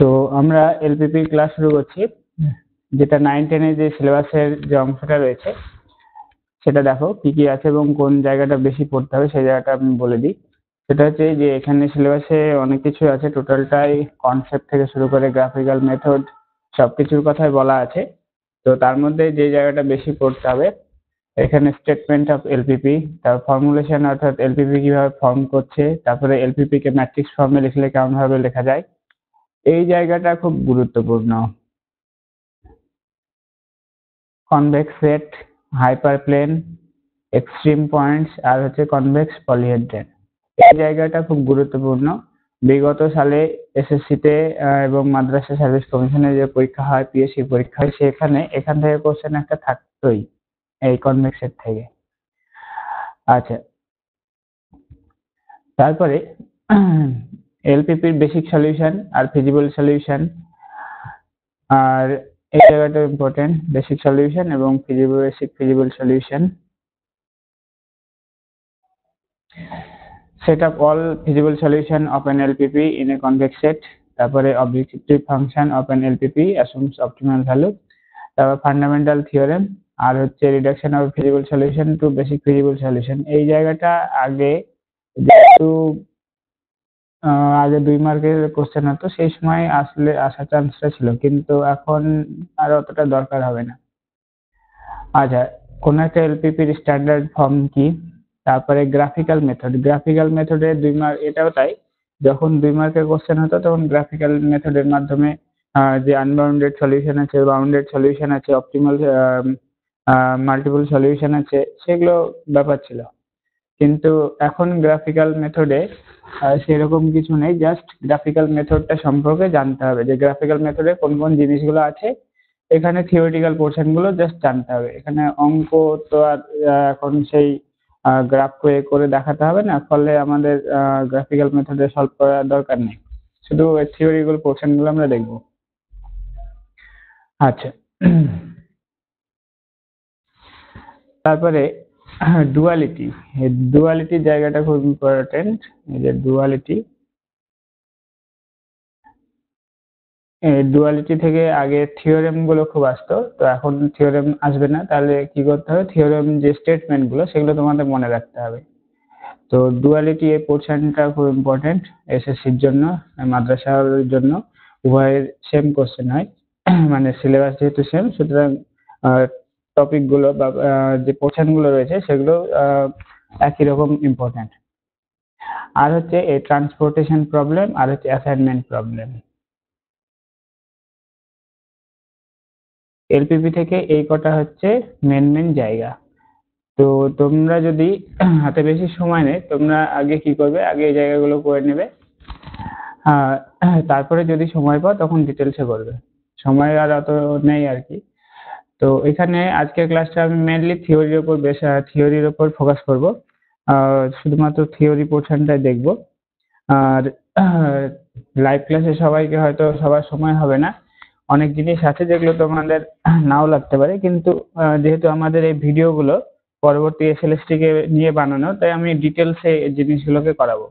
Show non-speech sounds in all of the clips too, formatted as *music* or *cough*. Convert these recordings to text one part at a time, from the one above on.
তো আমরা LPP class শুরু করছি যেটা নাইন টেনের যে সিলেবাসের যে অংশটা রয়েছে সেটা দেখো কী কী আছে এবং কোন জায়গাটা বেশি পড়তে হবে সেই জায়গাটা আমি বলে দিই সেটা হচ্ছে যে এখানে সিলেবাসে অনেক কিছু আছে টোটালটাই কনসেপ্ট থেকে শুরু করে গ্রাফিক্যাল মেথড সব কিছুর কথাই বলা আছে তো তার মধ্যে যে জায়গাটা বেশি পড়তে হবে এখানে স্টেটমেন্ট অফ এলপিপি তার ফর্মুলেশন অর্থাৎ এলপিপি কীভাবে ফর্ম করছে তারপরে এলপিপিকে ম্যাট্রিক্স ফর্মে লিখলে কেমনভাবে লেখা যায় এই জায়গাটা খুব গুরুত্বপূর্ণ convex set plane extreme points আর হচ্ছে কনভেক্স পলিহেড্রেন এই জায়গাটা খুব গুরুত্বপূর্ণ বিগত সালে এসএসসিতে এবং মাদ্রাসা সার্ভিস কমিশনের যে পরীক্ষা হয় পিএসসি পরীক্ষা হয় সেখানে এখান থেকে কোশ্চেন একটা থাকতোই এই কনভেক্সের থেকে আচ্ছা তারপরে এলপিপির বেসিক সলিউশন আর ফিজিবল সলিউশন আর এই জায়গাটা ইম্পর্টেন্ট বেসিক সলিউশন এবং feasible basic feasible solution set up all feasible solution of an LPP in a convex set তারপরে objective function of an LPP assumes optimal value তারপর fundamental theorem আর হচ্ছে reduction of feasible solution to basic feasible solution এই জায়গাটা আগে যেহেতু আগে দুই মার্কের কোশ্চেন হতো সেই সময় আসলে আসার চান্সটা ছিল কিন্তু এখন আর অতটা দরকার হবে না আচ্ছা কোনো একটা এলপিপির স্ট্যান্ডার্ড ফর্ম কি তারপরে গ্রাফিক্যাল মেথড গ্রাফিক্যাল মেথডে দুই মার্ক এটাও তাই যখন দুই মার্কের কোশ্চেন হতো তখন গ্রাফিক্যাল মেথডের মাধ্যমে যে আনবাউন্ডেড সলিউশন আছে বাউন্ডেড সলিউশন আছে অপটিমাল মাল্টিপল সলিউশন আছে সেগুলো ব্যাপার ছিল কিন্তু এখন গ্রাফিক্যাল মেথডে সেরকম কিছু নেই জাস্ট গ্রাফিক্যাল মেথডটা সম্পর্কে জানতে হবে যে গ্রাফিক্যাল মেথডে কোন কোন জিনিসগুলো আছে এখানে থিওরিটিক্যাল পোর্শনগুলো জাস্ট জানতে হবে এখানে অঙ্ক তো আর এখন সেই গ্রাফ করে করে দেখাতে হবে না ফলে আমাদের গ্রাফিক্যাল মেথডে সলভ করার দরকার নেই শুধু থিওরিগুলো পোর্শনগুলো আমরা দেখব আচ্ছা তারপরে হ্যাঁ ডুয়ালিটি ডুয়ালিটির জায়গাটা খুব ইম্পর্ট্যান্ট এই যে ডুয়ালিটি ডুয়ালিটি থেকে আগে গুলো খুব আসতো তো এখন থিওরেম আসবে না তাহলে কি করতে হবে থিওরেম যে স্টেটমেন্টগুলো সেগুলো তোমাদের মনে রাখতে হবে তো ডুয়ালিটি এই পোর্শনটা খুব ইম্পর্টেন্ট এসএসসির জন্য মাদ্রাসার জন্য উভয়ের সেম কোশ্চেন হয় *clears throat* মানে সিলেবাস যেহেতু সেম সুতরাং টপিকগুলো বা যে গুলো রয়েছে সেগুলো একই রকম ইম্পর্ট্যান্ট আর হচ্ছে এই ট্রান্সপোর্টেশন প্রবলেম আর হচ্ছে অ্যাসাইনমেন্ট প্রবলেম এলপিপি থেকে এই কটা হচ্ছে মেন মেন জায়গা তো তোমরা যদি *clears throat* হাতে বেশি সময় নেই তোমরা আগে কি করবে আগে এই জায়গাগুলো করে নেবে *clears throat* তারপরে যদি সময় পাও তখন ডিটেলসে করবে সময় আর অত নেই আর কি তো এখানে আজকের ক্লাসটা আমি মেনলি থিওরির ওপর বেশ থিওরির ওপর ফোকাস করব শুধুমাত্র থিওরি পোর্শনটাই দেখব আর লাইভ ক্লাসে সবাইকে হয়তো সবার সময় হবে না অনেক জিনিস আছে যেগুলো তোমাদের নাও লাগতে পারে কিন্তু যেহেতু আমাদের এই ভিডিওগুলো পরবর্তী এসএলএসটিকে নিয়ে বানানো তাই আমি ডিটেলসে জিনিসগুলোকে করাবো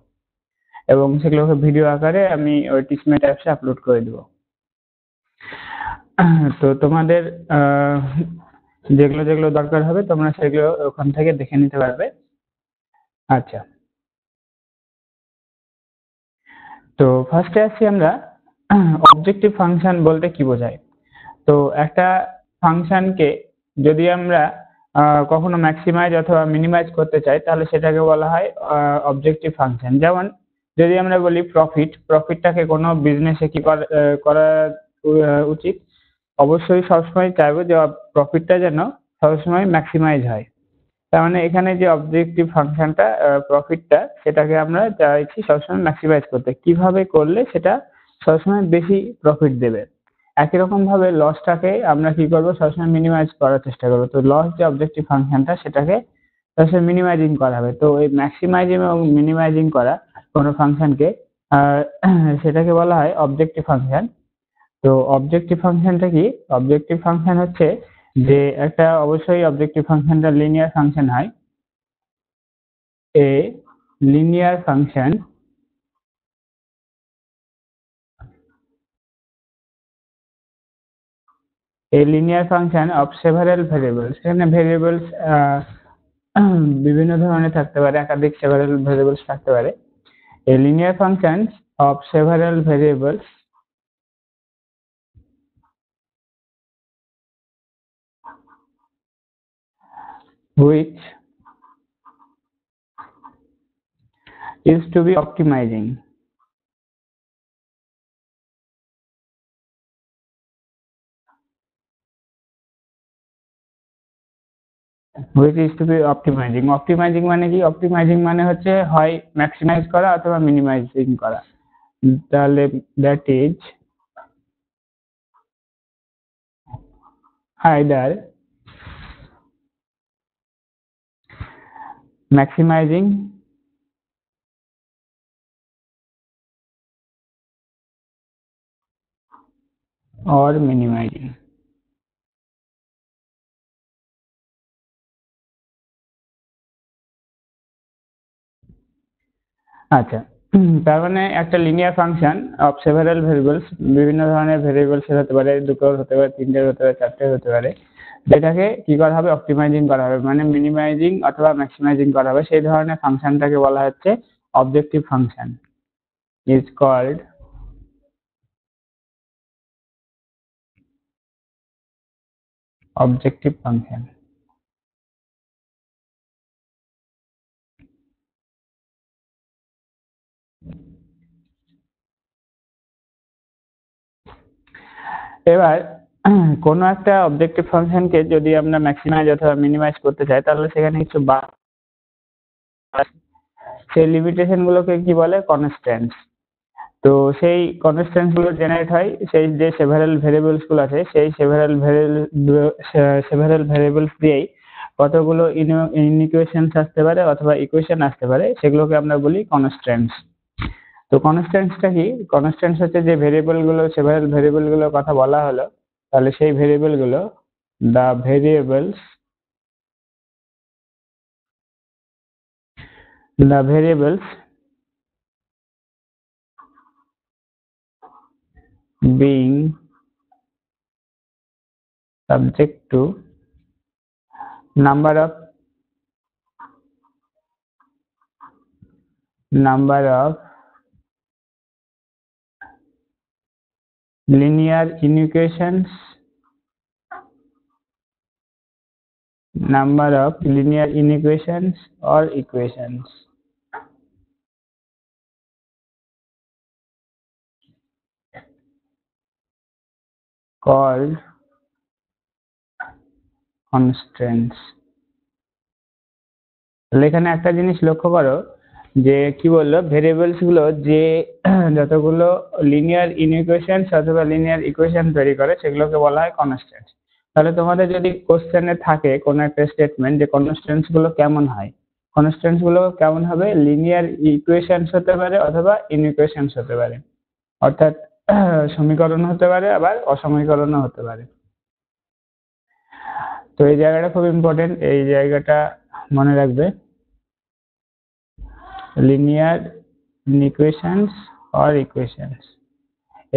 এবং সেগুলোকে ভিডিও আকারে আমি ওই টিচমেট অ্যাপসে আপলোড করে দেবো হ্যাঁ, তো তোমাদের যেগুলো যেগুলো দরকার হবে তোমরা সেগুলো ওখান থেকে দেখে নিতে পারবে আচ্ছা তো ফার্স্টে আসছি আমরা অবজেক্টিভ ফাংশন বলতে কি বোঝায় তো একটা ফাংশনকে যদি আমরা কখনো ম্যাক্সিমাইজ অথবা মিনিমাইজ করতে চাই তাহলে সেটাকে বলা হয় অবজেক্টিভ ফাংশন যেমন যদি আমরা বলি প্রফিট প্রফিটটাকে কোনো বিজনেসে কি করা উচিত অবশ্যই সবসময় চাইবো যে প্রফিটটা যেন সবসময় ম্যাক্সিমাইজ হয় তার মানে এখানে যে অবজেক্টিভ ফাংশনটা প্রফিটটা সেটাকে আমরা চাইছি সবসময় ম্যাক্সিমাইজ করতে কিভাবে করলে সেটা সবসময় বেশি প্রফিট দেবে একই রকমভাবে লসটাকে আমরা কি করব সবসময় মিনিমাইজ করার চেষ্টা করবো তো লস যে অবজেক্টিভ ফাংশনটা সেটাকে সবসময় মিনিমাইজিং করা হবে তো এই ম্যাক্সিমাইজিং এবং মিনিমাইজিং করা কোনো ফাংশনকে *clears throat* সেটাকে বলা হয় অবজেক্টিভ ফাংশন তো অবজেক্টিভ ফাংশনটা কি অবজেক্টিভ ফাংশন হচ্ছে যে একটা অবশ্যই অবজেক্টিভ ফাংশনটা লিনিয়ার ফাংশন হয় a linear function a linear function of several variables এখানে ভেরিয়েবলস বিভিন্ন ধরনের থাকতে পারে একাধিক সেভারেল ভেরিয়েবলস থাকতে পারে a linear function of several variables which is to be optimizing. which is to be optimizing optimizing মানে কি optimizing মানে হচ্ছে হয় maximize করা অথবা minimizing করা তাহলে that is either maximizing or minimizing. আচ্ছা তার মানে একটা linear function of several variables বিভিন্ন ধরনের ভেরিয়েবলস হতে পারে দুটোর হতে পারে তিনটের হতে পারে চারটের হতে পারে এটাকে কি করা হবে অপটিমাইজিং করা হবে মানে মিনিমাইজিং অথবা ম্যাক্সিমাইজিং করা হবে সেই ধরনের ফাংশনটাকে বলা হচ্ছে objective function is called objective function এবার কোনো একটা অবজেক্টিভ ফাংশনকে যদি আমরা ম্যাক্সিমাইজ অথবা মিনিমাইজ করতে চাই তাহলে সেখানে কিছু বা সেই লিমিটেশনগুলোকে কি বলে কনস্ট্যান্স তো সেই কনস্ট্যান্টসগুলো জেনারেট হয় সেই যে সেভারেল ভেরিয়েবলসগুলো আছে সেই সেভারেল ভেরিয়েবল সেভারেল ভেরিয়েবলস দিয়েই কতগুলো ইনইকুয়েশনস আসতে পারে অথবা ইকুয়েশন আসতে পারে সেগুলোকে আমরা বলি কনস্ট্যান্স তো কনস্ট্যান্সটা কি কনস্ট্যান্স হচ্ছে যে ভেরিয়েবলগুলো সেভারেল ভেরিয়েবলগুলোর কথা বলা হলো তাহলে সেই ভেরিয়েবলগুলো the variables the variables being subject to number of number of linear inequations number of linear inequations or equations called constraints এখানে একটা জিনিস লক্ষ্য করো যে কী বললো গুলো যে *clears throat* যতগুলো লিনিয়ার ইনইকুয়েশনস অথবা লিনিয়ার ইকুয়েশন তৈরি করে সেগুলোকে বলা হয় কনস্ট্যান্টস তাহলে তোমাদের যদি কোশ্চেনে থাকে কোনো একটা স্টেটমেন্ট যে গুলো কেমন হয় গুলো কেমন হবে লিনিয়ার ইকুয়েশনস হতে পারে অথবা ইনইকুয়েশনস হতে পারে অর্থাৎ *clears throat* সমীকরণ হতে পারে আবার অসমীকরণও হতে পারে তো এই জায়গাটা খুব ইম্পর্টেন্ট এই জায়গাটা মনে রাখবে লিনিয়ার ইকুয়েশনস অর ইকুয়েশনস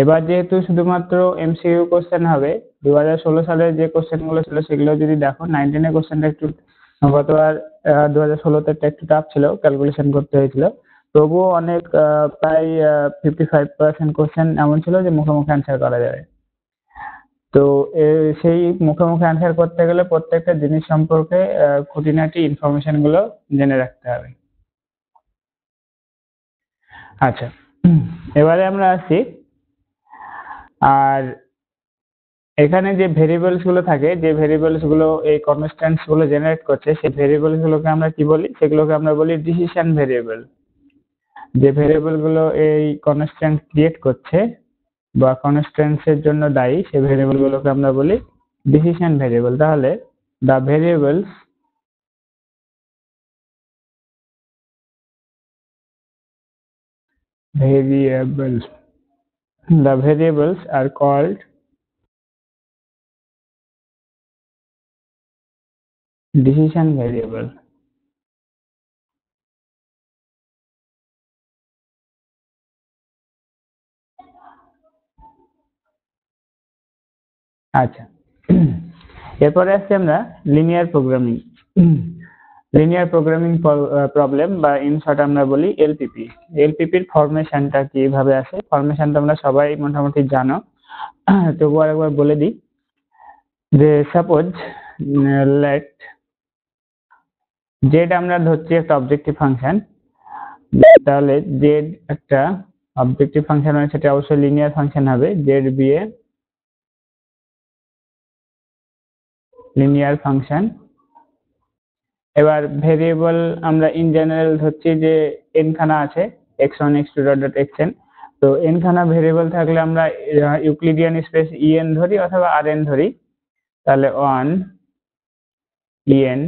এবার যেহেতু শুধুমাত্র এমসিকিউ কোশ্চেন হবে দু হাজার ষোলো সালের যে কোশ্চেনগুলো ছিল সেগুলো যদি দেখো নাইন কোশ্চেনটা একটু গতবার দু হাজার ষোলোতে একটু টাফ ছিল ক্যালকুলেশন করতে হয়েছিল তবুও অনেক প্রায় ফিফটি ফাইভ পার্সেন্ট কোশ্চেন এমন ছিল যে মুখোমুখি অ্যান্সার করা যাবে তো সেই মুখোমুখি অ্যান্সার করতে গেলে প্রত্যেকটা জিনিস সম্পর্কে খুঁটিনাটি ইনফরমেশনগুলো জেনে রাখতে হবে আচ্ছা এবারে আমরা আসি আর এখানে যে ভেরিয়েবলসগুলো থাকে যে ভেরিয়েবলসগুলো এই কনস্ট্যান্টসগুলো জেনারেট করছে সেই ভেরিয়েবলসগুলোকে আমরা কি বলি সেগুলোকে আমরা বলি ডিসিশন ভেরিয়েবল যে ভেরিয়েবলগুলো এই কনস্ট্যান্ট ক্রিয়েট করছে বা কনস্ট্যান্সের জন্য দায়ী সেই ভেরিয়েবলগুলোকে আমরা বলি ডিসিশন ভেরিয়েবল তাহলে the variables variables. The variables are called decision variable. আচ্ছা এরপরে আসছি আমরা linear programming linear programming problem বা ইন শর্ট আমরা বলি এলপিপি এলপিপির ফরমেশনটা কিভাবে আসে ফর্মেশনটা আমরা সবাই মোটামুটি জানো *clears throat* তবুও আরেকবার বলে দিই যে সাপোজ লেট জেড আমরা ধরছি একটা অবজেক্টিভ ফাংশন তাহলে জেড একটা অবজেক্টিভ ফাংশন মানে সেটা অবশ্যই লিনিয়ার ফাংশন হবে জেড বিয়ে লিনিয়ার ফাংশন এবার ভেরিয়েবল আমরা ইন জেনারেল ধরছি যে এনখানা আছে X one x two dot dot X N তো এনখানা ভেরিয়েবল থাকলে আমরা ইউক্লিডিয়ান স্পেস ইএন ধরি অথবা আর এন ধরি তাহলে ওয়ান এন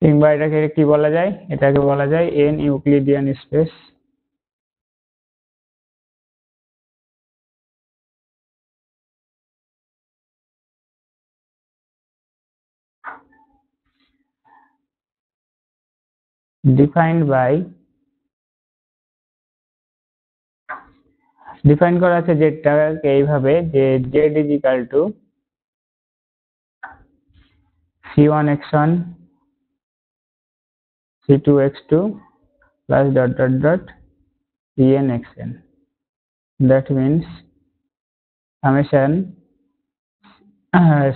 কিংবা এটাকে কি বলা যায় এটাকে বলা যায় N Euclidean space defined by define করা আছে z টাকে এইভাবে যে z is equal to c1 x1 c2 x2 plus dot dot dot cn xn that means summation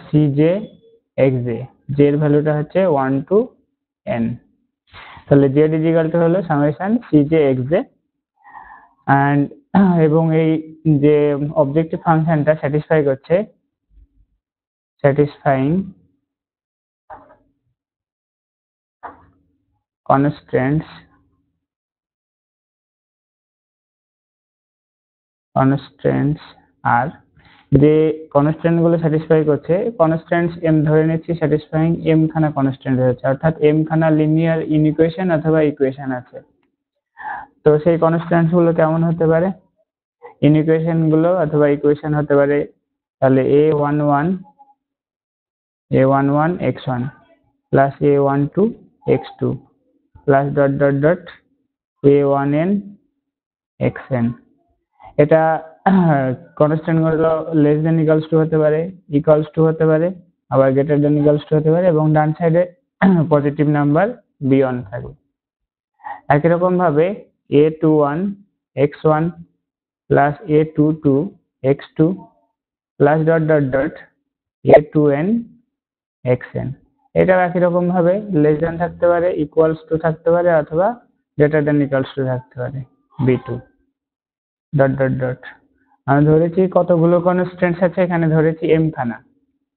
cj xj j এর ভ্যালুটা হচ্ছে 1 টু n তাহলে জেড ইজিক্যাল টু হলো summation C J x J and এবং এই যে objective ফাংশনটা satisfy করছে স্যাটিসফাইং কনস্ট্যান্টস constraints আর যে কনস্ট্যান্টগুলো স্যাটিসফাই করছে কনস্ট্যান্টস এম ধরে নিচ্ছি স্যাটিসফাইং এম খানা কনস্ট্যান্ট রয়েছে অর্থাৎ এম খানা লিনিয়ার ইনইকুয়েশন অথবা ইকুয়েশন আছে তো সেই কনস্ট্যান্টসগুলো কেমন হতে পারে ইনইকুয়েশনগুলো অথবা ইকুয়েশন হতে পারে তাহলে A one one A one one X one plus A one two X two plus dot dot dot A one N X N এটা কনস্ট্যান্টগুলো লেস দেন ইকালস টু হতে পারে ইকালস টু হতে পারে আবার গ্রেটার দেন ইকালস টু হতে পারে এবং ডান সাইডে পজিটিভ নাম্বার বি অন থাকবে একই রকমভাবে A two one X one plus A two two X two plus dot dot dot A two N X N এটাও একই রকমভাবে লেস দেন থাকতে পারে ইকুয়ালস টু থাকতে পারে অথবা গ্রেটার দেন ইকুয়ালস টু থাকতে পারে B two dot dot dot আমি ধরেছি কতগুলো কনস্ট্যান্টস আছে এখানে ধরেছি এম খানা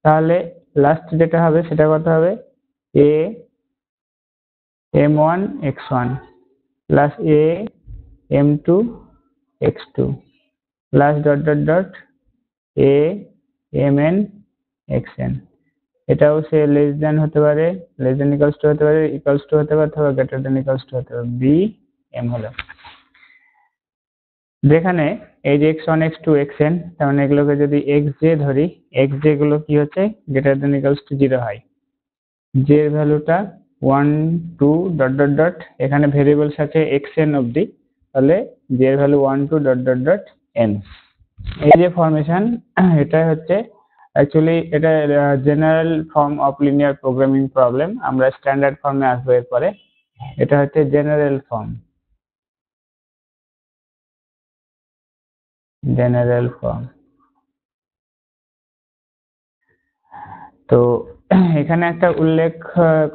তাহলে লাস্ট যেটা হবে সেটা কত হবে A M one X one plus A M two X two plus dot dot dot A M N X N এটাও সে লেস দেন হতে পারে লেস দেন ইকালস টু হতে পারে ইকালস টু হতে পারে অথবা গ্রেটার দেন ইকালস টু হতে পারে বি এম হলো যেখানে এই যে x one x two x N তাহলে এগুলোকে যদি এক্স জে ধরি এক্স জে গুলো কি হচ্ছে greater than equals to zero হয় জে ভ্যালুটা one two dot dot dot এখানে ভেরিয়েবলস আছে এক্স এন অবধি তাহলে J value one two dot dot dot N এই যে ফর্মেশন *clears throat* এটা হচ্ছে অ্যাকচুয়ালি এটা general form of linear programming problem আমরা স্ট্যান্ডার্ড ফর্মে আসবো এরপরে এটা হচ্ছে জেনারেল ফর্ম জেনারেল ফর্ম তো এখানে একটা উল্লেখ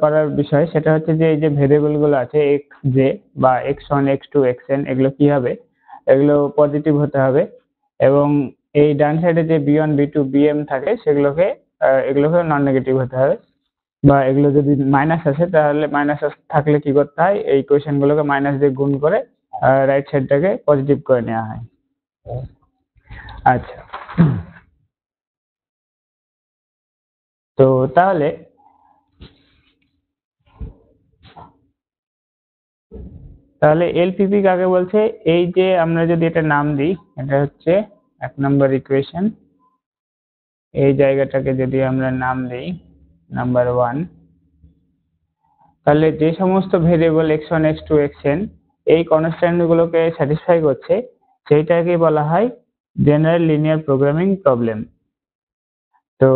করার বিষয় সেটা হচ্ছে যে এই যে গুলো আছে এক্স জে বা X one x two x N এগুলো কী হবে এগুলো পজিটিভ হতে হবে এবং এই ডান সাইডে যে B one B two B M থাকে সেগুলোকে এগুলোকে নন নেগেটিভ হতে হবে বা এগুলো যদি মাইনাস আসে তাহলে মাইনাস থাকলে কি করতে হয় এই কোয়েশনগুলোকে মাইনাস দিয়ে গুণ করে রাইট সাইডটাকে পজিটিভ করে নেওয়া হয় আচ্ছা তো তাহলে তাহলে এলপিপি কাকে বলছে এই যে আমরা যদি এটা নাম দিই এটা হচ্ছে এক নম্বর ইকুয়েশন এই জায়গাটাকে যদি আমরা নাম দিই নাম্বার ওয়ান তাহলে যে সমস্ত variable X one x two x N এই কনস্ট্যান্টগুলোকে স্যাটিসফাই করছে সেইটাকে বলা হয় জেনারেল লিনিয়ার প্রোগ্রামিং প্রবলেম তো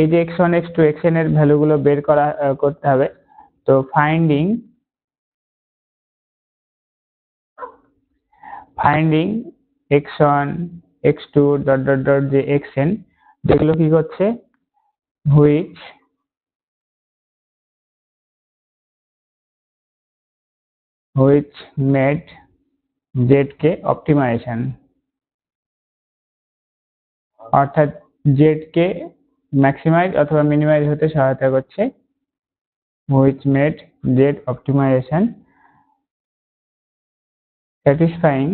এই যে x one x two x এর ভ্যালুগুলো বের করা করতে হবে তো finding finding X one x two dot dot dot যে এক্স এন যেগুলো কি করছে হুইচ মেট জেড কে অপটিমাইজেশন অর্থাৎ জেডকে ম্যাক্সিমাইজ অথবা মিনিমাইজ হতে সহায়তা করছে which made jet optimization satisfying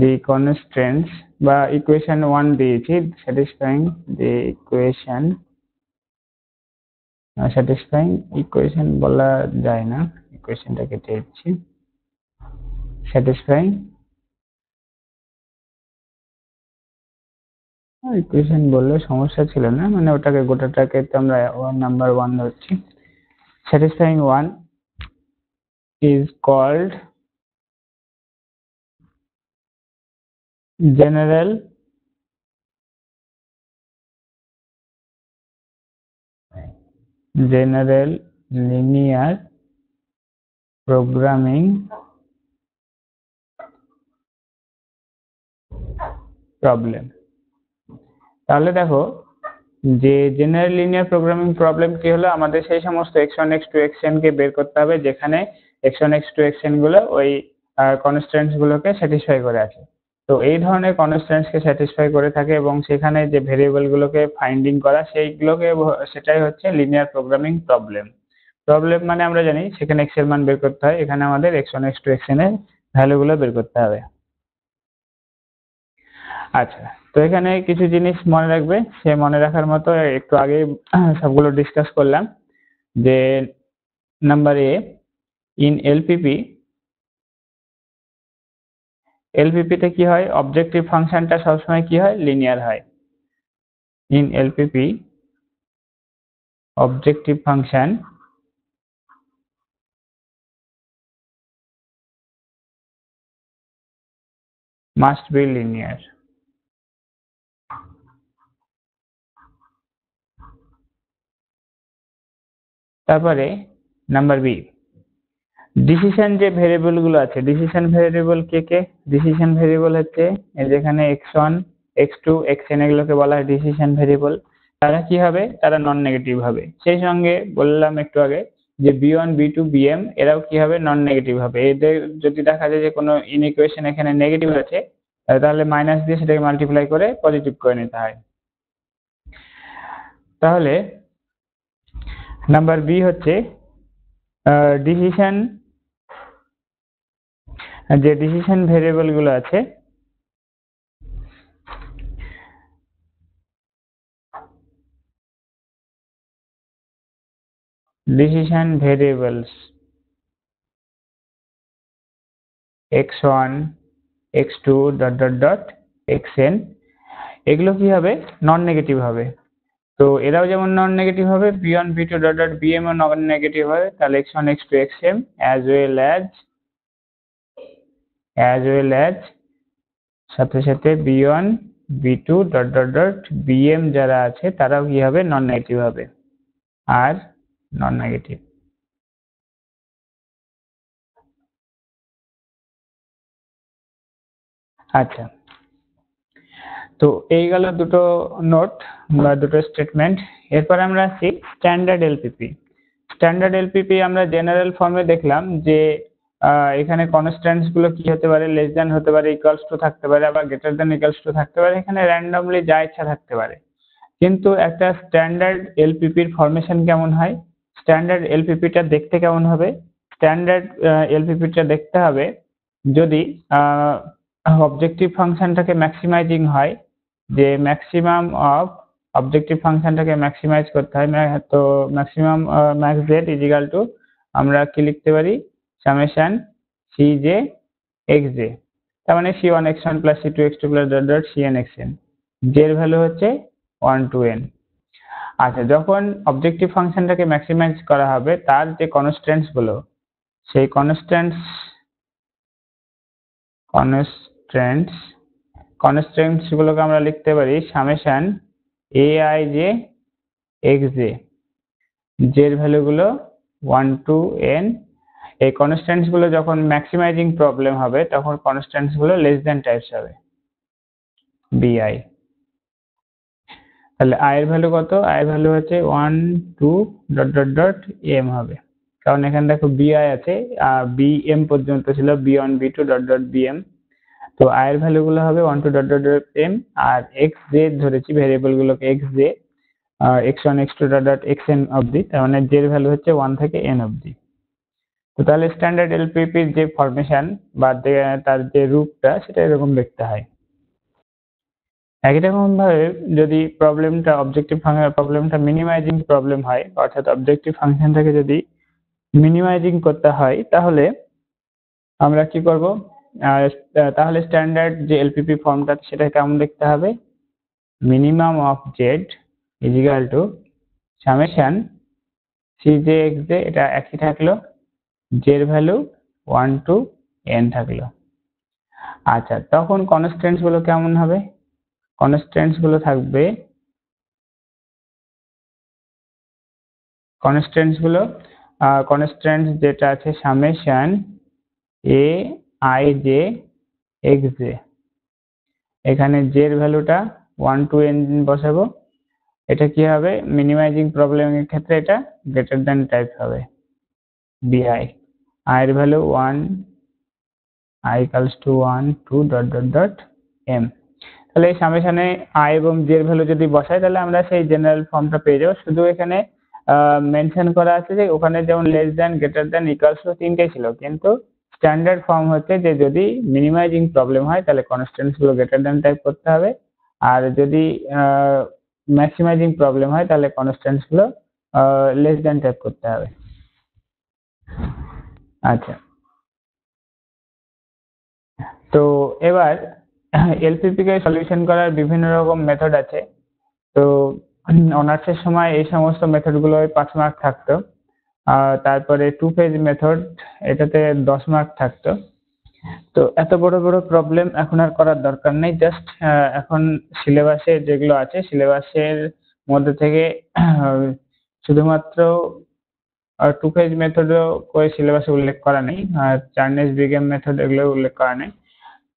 the constraints বা equation 1 দিয়েছি satisfying the equation satisfying equation বলা যায় না ইকুয়েশনটা কেটে দিচ্ছি satisfying হ্যাঁ ইকুয়েশন বললে সমস্যা ছিল না মানে ওটাকে গোটাটাকে তো আমরা ওয়ান নাম্বার ওয়ান ধরছি satisfying one is called general general linear programming problem তাহলে দেখো যে জেনারেল লিনিয়ার প্রোগ্রামিং প্রবলেম কী হলো আমাদের সেই সমস্ত এক্স ওয়ান এক্স টু এক্স এনকে বের করতে হবে যেখানে এক্স ওয়ান এক্স টু এক্স এনগুলো ওই কনস্ট্যান্টসগুলোকে স্যাটিসফাই করে আছে তো এই ধরনের কনস্ট্যান্টসকে স্যাটিসফাই করে থাকে এবং সেখানে যে গুলোকে ফাইন্ডিং করা সেইগুলোকে সেটাই হচ্ছে লিনিয়ার প্রোগ্রামিং প্রবলেম প্রবলেম মানে আমরা জানি সেখানে এক্স এর মান বের করতে হয় এখানে আমাদের X one x two x N এর ভ্যালুগুলো বের করতে হবে আচ্ছা তো এখানে কিছু জিনিস মনে রাখবে সে মনে রাখার মতো একটু আগে *clears throat* সবগুলো ডিসকাস করলাম যে নাম্বার এ ইন এলপিপি এলপিপিতে কি হয় অবজেক্টিভ ফাংশনটা সবসময় কি হয় লিনিয়ার হয় in LPP objective function must be linear তারপরে নাম্বার বি ডিসিশন যে ভেরিয়েবলগুলো আছে ডিসিশন ভেরিয়েবল কে কে ডিসিশন ভেরিয়েবল হচ্ছে যেখানে X one x two x N এগুলোকে বলা হয় ডিসিশন ভেরিয়েবল তারা কি হবে তারা নন নেগেটিভ হবে সেই সঙ্গে বললাম একটু আগে যে B one B two B M এরাও কি হবে নন নেগেটিভ হবে এদের যদি দেখা যায় যে কোনো ইনিকুয়েশন এখানে নেগেটিভ আছে তাহলে মাইনাস দিয়ে সেটাকে মাল্টিপ্লাই করে পজিটিভ করে নিতে হয় তাহলে নাম্বার বি হচ্ছে ডিসিশন যে ডিসিশন ভেরিয়েবলগুলো আছে decision X one x two dot dot dot X N এগুলো কি হবে নন নেগেটিভ হবে তো এরাও যেমন নন নেগেটিভ হবে P one P two dot dot B ও নন নেগেটিভ হবে তাহলে X one x two X M as well as as well as সাথে সাথে B one B two dot dot dot B M যারা আছে তারাও কী হবে নন নেগেটিভ হবে আর নন নেগেটিভ আচ্ছা তো এই গেল দুটো নোট বা দুটো স্টেটমেন্ট এরপরে আমরা আসি স্ট্যান্ডার্ড এলপিপি স্ট্যান্ডার্ড এলপিপি আমরা জেনারেল ফর্মে দেখলাম যে এখানে কনস্ট্যান্টসগুলো কি হতে পারে লেস দ্যান হতে পারে ইকুয়ালস টু থাকতে পারে আবার গ্রেটার দ্যান ইকুয়ালস টু থাকতে পারে এখানে র্যান্ডমলি যা ইচ্ছা থাকতে পারে কিন্তু একটা স্ট্যান্ডার্ড এলপিপির ফরমেশন কেমন হয় স্ট্যান্ডার্ড এলপিপিটা দেখতে কেমন হবে স্ট্যান্ডার্ড এলপিপিটা দেখতে হবে যদি অবজেক্টিভ ফাংশনটাকে ম্যাক্সিমাইজিং হয় যে ম্যাক্সিমাম অফ অবজেক্টিভ ফাংশনটাকে ম্যাক্সিমাইজ করতে হয় তো maximum max Z is equal to আমরা কি লিখতে পারি summation C J x J তার মানে C one X one plus C two X two plus dot dot C N X N জের ভ্যালু হচ্ছে ওয়ান টু এন আচ্ছা যখন অবজেক্টিভ ফাংশনটাকে ম্যাক্সিমাইজ করা হবে তার যে কনস্ট্যান্টসগুলো সেই কনস্ট্যান্টস কনস্ট্যান্টস কনস্ট্যান্টসগুলোকে আমরা লিখতে পারি summation A I J x J জের ভ্যালুগুলো ওয়ান টু এন এই কনস্ট্যান্টসগুলো যখন ম্যাক্সিমাইজিং প্রবলেম হবে তখন কনস্ট্যান্টসগুলো লেস দেন টাইপস হবে বিআই তাহলে আয়ের ভ্যালু কত আয়ের ভ্যালু হচ্ছে one two dot dot dot M হবে কারণ এখানে দেখো বিআই আছে বি এম পর্যন্ত ছিল B one B two dot dot B M তো আয়ের ভ্যালুগুলো হবে one two dot dot M আর এক্স জে ধরেছি গুলোকে X J X one x two dot dot X N অবধি তার মানে জের ভ্যালু হচ্ছে ওয়ান থেকে এন অবধি তো তাহলে স্ট্যান্ডার্ড এলপিপির যে ফরমেশন বা তার যে রূপটা সেটা এরকম দেখতে হয় একই যদি প্রবলেমটা অবজেক্টিভ ফাংশন প্রবলেমটা মিনিমাইজিং প্রবলেম হয় অর্থাৎ অবজেক্টিভ থেকে যদি মিনিমাইজিং করতে হয় তাহলে আমরা কি করব তাহলে স্ট্যান্ডার্ড যে এলপিপি ফর্মটা সেটা কেমন দেখতে হবে minimum of Z is equal to summation C J x J এটা একই থাকলো জের ভ্যালু ওয়ান টু এন থাকলো আচ্ছা তখন কনস্ট্যান্টসগুলো কেমন হবে কনস্ট্যান্টসগুলো থাকবে কনস্ট্যান্টসগুলো কনস্ট্যান্টস যেটা আছে summation A I J x J এখানে জের ভ্যালুটা ওয়ান টু এন বসাবো এটা কি হবে মিনিমাইজিং প্রবলেমের ক্ষেত্রে এটা গ্রেটার দেন টাইপ হবে বিআই আয়ের value one I equals to one two dot dot dot M তাহলে এই সামনে আই এবং জের ভ্যালু যদি বসাই তাহলে আমরা সেই জেনারেল ফর্মটা পেয়ে যাবো শুধু এখানে মেনশন করা আছে যে ওখানে যেমন less than greater than equals তিনটে ছিল কিন্তু স্ট্যান্ডার্ড ফর্ম হচ্ছে যে যদি মিনিমাইজিং প্রবলেম হয় তাহলে কনস্ট্যান্টসগুলো গ্রেটার দ্যান টাইপ করতে হবে আর যদি ম্যাক্সিমাইজিং প্রবলেম হয় তাহলে কনস্ট্যান্টসগুলো লেস দ্যান টাইপ করতে হবে আচ্ছা তো এবার এলপিপিকে সলিউশন করার বিভিন্ন রকম মেথড আছে তো অনার্সের সময় এই সমস্ত মেথডগুলোয় পাঁচ মার্ক থাকতো আর তারপরে টু ফেজ মেথড এটাতে দশ মার্ক থাকতো তো এত বড় বড় প্রবলেম এখন আর করার দরকার নেই জাস্ট এখন সিলেবাসে যেগুলো আছে সিলেবাসের মধ্যে থেকে *clears throat* শুধুমাত্র টু ফেজ মেথডও করে সিলেবাসে উল্লেখ করা নেই আর চার্নেস বিগেম মেথড এগুলো উল্লেখ করা নেই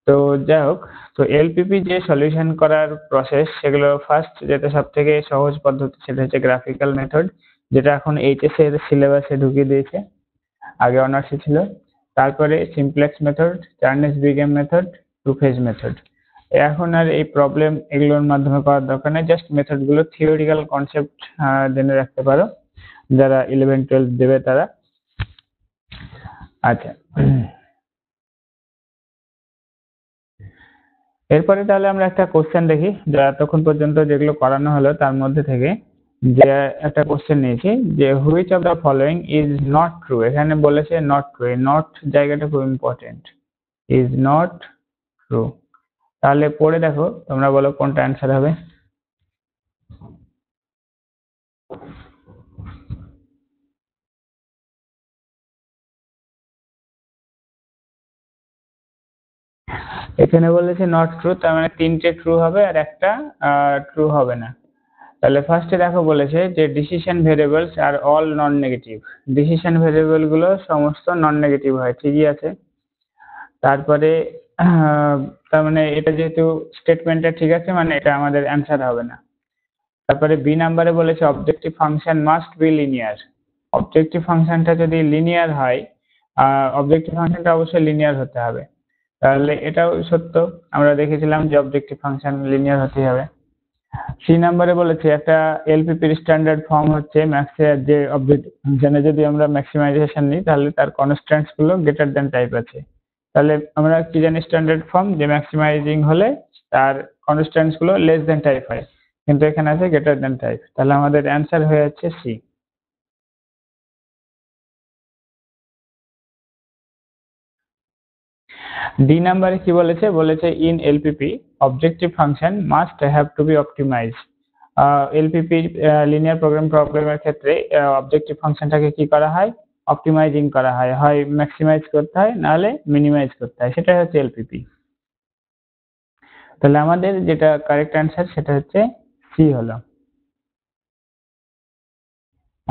তো যাই হোক তো এলপিপি যে সলিউশন করার প্রসেস সেগুলো ফার্স্ট যেটা সব থেকে সহজ পদ্ধতি সেটা হচ্ছে গ্রাফিক্যাল মেথড যেটা এখন এইচএসের সিলেবাসে ঢুকিয়ে দিয়েছে আগে অনার্সে ছিল তারপরে simplex method Charnes big M method two phase method এখন আর এই প্রবলেম এগুলোর মাধ্যমে করার দরকার নেই জাস্ট মেথডগুলো থিওরিক্যাল কনসেপ্ট জেনে রাখতে পারো যারা ইলেভেন টুয়েলভ দেবে তারা আচ্ছা এরপরে তাহলে আমরা একটা কোশ্চেন দেখি যা এতক্ষণ পর্যন্ত যেগুলো করানো হলো তার মধ্যে থেকে যে একটা কোশ্চেন নিয়েছি যে which of the following is not true এখানে বলেছে নট ট্রু নট জায়গাটা খুব ইম্পর্টেন্ট ইজ নট ট্রু তাহলে পড়ে দেখো তোমরা বলো কোনটা অ্যান্সার হবে এখানে বলেছে নট ট্রু তার মানে তিনটে ট্রু হবে আর একটা ট্রু হবে না তাহলে ফার্স্টে দেখো বলেছে যে ডিসিশন ভেরিয়েবলস আর অল নন নেগেটিভ ডিসিশন ভেরিয়েবলগুলো সমস্ত নন নেগেটিভ হয় ঠিকই আছে তারপরে তার মানে এটা যেহেতু স্টেটমেন্টটা ঠিক আছে মানে এটা আমাদের অ্যান্সার হবে না তারপরে বি নাম্বারে বলেছে objective function must be linear objective ফাংশনটা যদি লিনিয়ার হয় অবজেক্টিভ ফাংশনটা অবশ্যই লিনিয়ার হতে হবে তাহলে এটাও সত্য আমরা দেখেছিলাম যে অবজেক্টিভ ফাংশন লিনিয়ার হতে হবে সি নাম্বারে বলেছে একটা এলপিপি স্ট্যান্ডার্ড ফর্ম হচ্ছে ম্যাক্সে যে অবজেকশনে যদি আমরা ম্যাক্সিমাইজেশন নিই তাহলে তার কনস্ট্যান্টসগুলো গ্রেটার দেন টাইপ আছে তাহলে আমরা কি জানি স্ট্যান্ডার্ড ফর্ম যে ম্যাক্সিমাইজিং হলে তার কনস্ট্যান্টসগুলো লেস দেন টাইপ হয় কিন্তু এখানে আছে গ্রেটার দেন টাইপ তাহলে আমাদের অ্যান্সার হয়ে যাচ্ছে সি ডি নাম্বারে কি বলেছে বলেছে in LPP objective function must have to be optimize LPP linear program প্রবলেমের ক্ষেত্রে অবজেক্টিভ ফাংশনটাকে কি করা হয় অপটিমাইজিং করা হয় হয় ম্যাক্সিমাইজ করতে হয় নাহলে মিনিমাইজ করতে হয় সেটা হচ্ছে এলপিপি তাহলে আমাদের যেটা কারেক্ট অ্যান্সার সেটা হচ্ছে সি হলো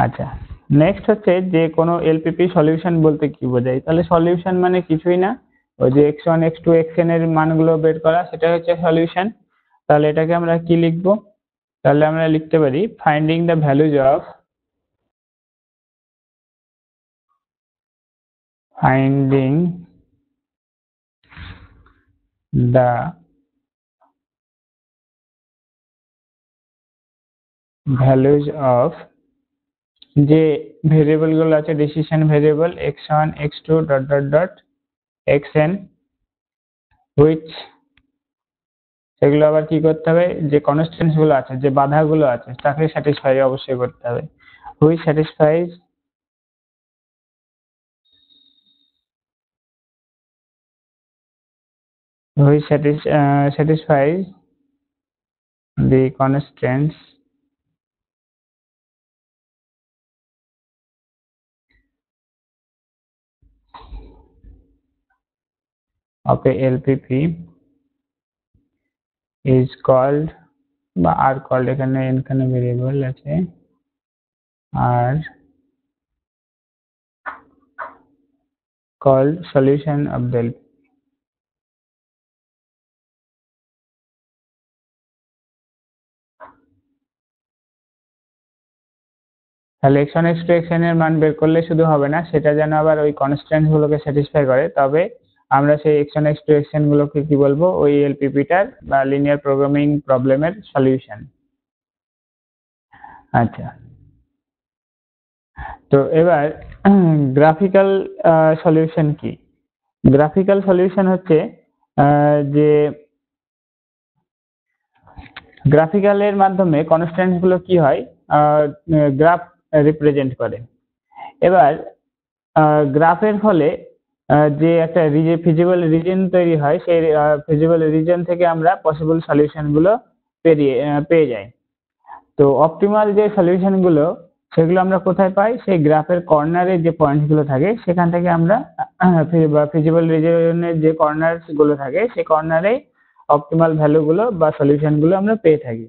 আচ্ছা নেক্সট হচ্ছে যে কোনো এলপিপি সলিউশন বলতে কি বোঝায় তাহলে সলিউশন মানে কিছুই না ওই যে x one x two x N এর মানগুলো বের করা সেটা হচ্ছে সলিউশন তাহলে এটাকে আমরা কি লিখব তাহলে আমরা লিখতে পারি finding the values of finding the values of যে ভেরিয়েবলগুলো আছে decision variable X one x two dot dot dot X N which সেগুলো আবার কি করতে হবে যে কনস্ট্যান্টসগুলো আছে যে বাধাগুলো আছে তাকে স্যাটিসফাই অবশ্যই করতে হবে হুই স্যাটিসফাইজ হুই স্যাটিস স্যাটিসফাইজ দি the of a LPP is called বা আর কল এখানে এখানে ভেরিয়েবল আছে আর called solution of the LPP. তাহলে এক্সপ্রেশনের মান বের করলে শুধু হবে না সেটা যেন আবার ওই কনস্ট্যান্ট গুলোকে স্যাটিসফাই করে তবে আমরা সেই এক্সন এক্স টু এক্সনগুলোকে কী বলবো ওই এলপিপিটার বা লিনিয়ার প্রোগ্রামিং প্রবলেমের সলিউশন আচ্ছা তো এবার গ্রাফিক্যাল *clears throat* সলিউশন কি গ্রাফিক্যাল সলিউশন হচ্ছে যে গ্রাফিক্যালের মাধ্যমে কনস্ট্যান্টগুলো কি হয় গ্রাফ রিপ্রেজেন্ট করে এবার গ্রাফের ফলে যে একটা ফিজিবল রিজন তৈরি হয় সেই ফিজিবল রিজন থেকে আমরা পসিবল সলিউশনগুলো পেরিয়ে পেয়ে যাই তো অপটিমাল যে সলিউশনগুলো সেগুলো আমরা কোথায় পাই সেই গ্রাফের কর্নারে যে পয়েন্টগুলো থাকে সেখান থেকে আমরা বা ফিজিবল রিজনের যে কর্নারগুলো থাকে সেই কর্নারে অপটিমাল ভ্যালুগুলো বা সলিউশনগুলো আমরা পেয়ে থাকি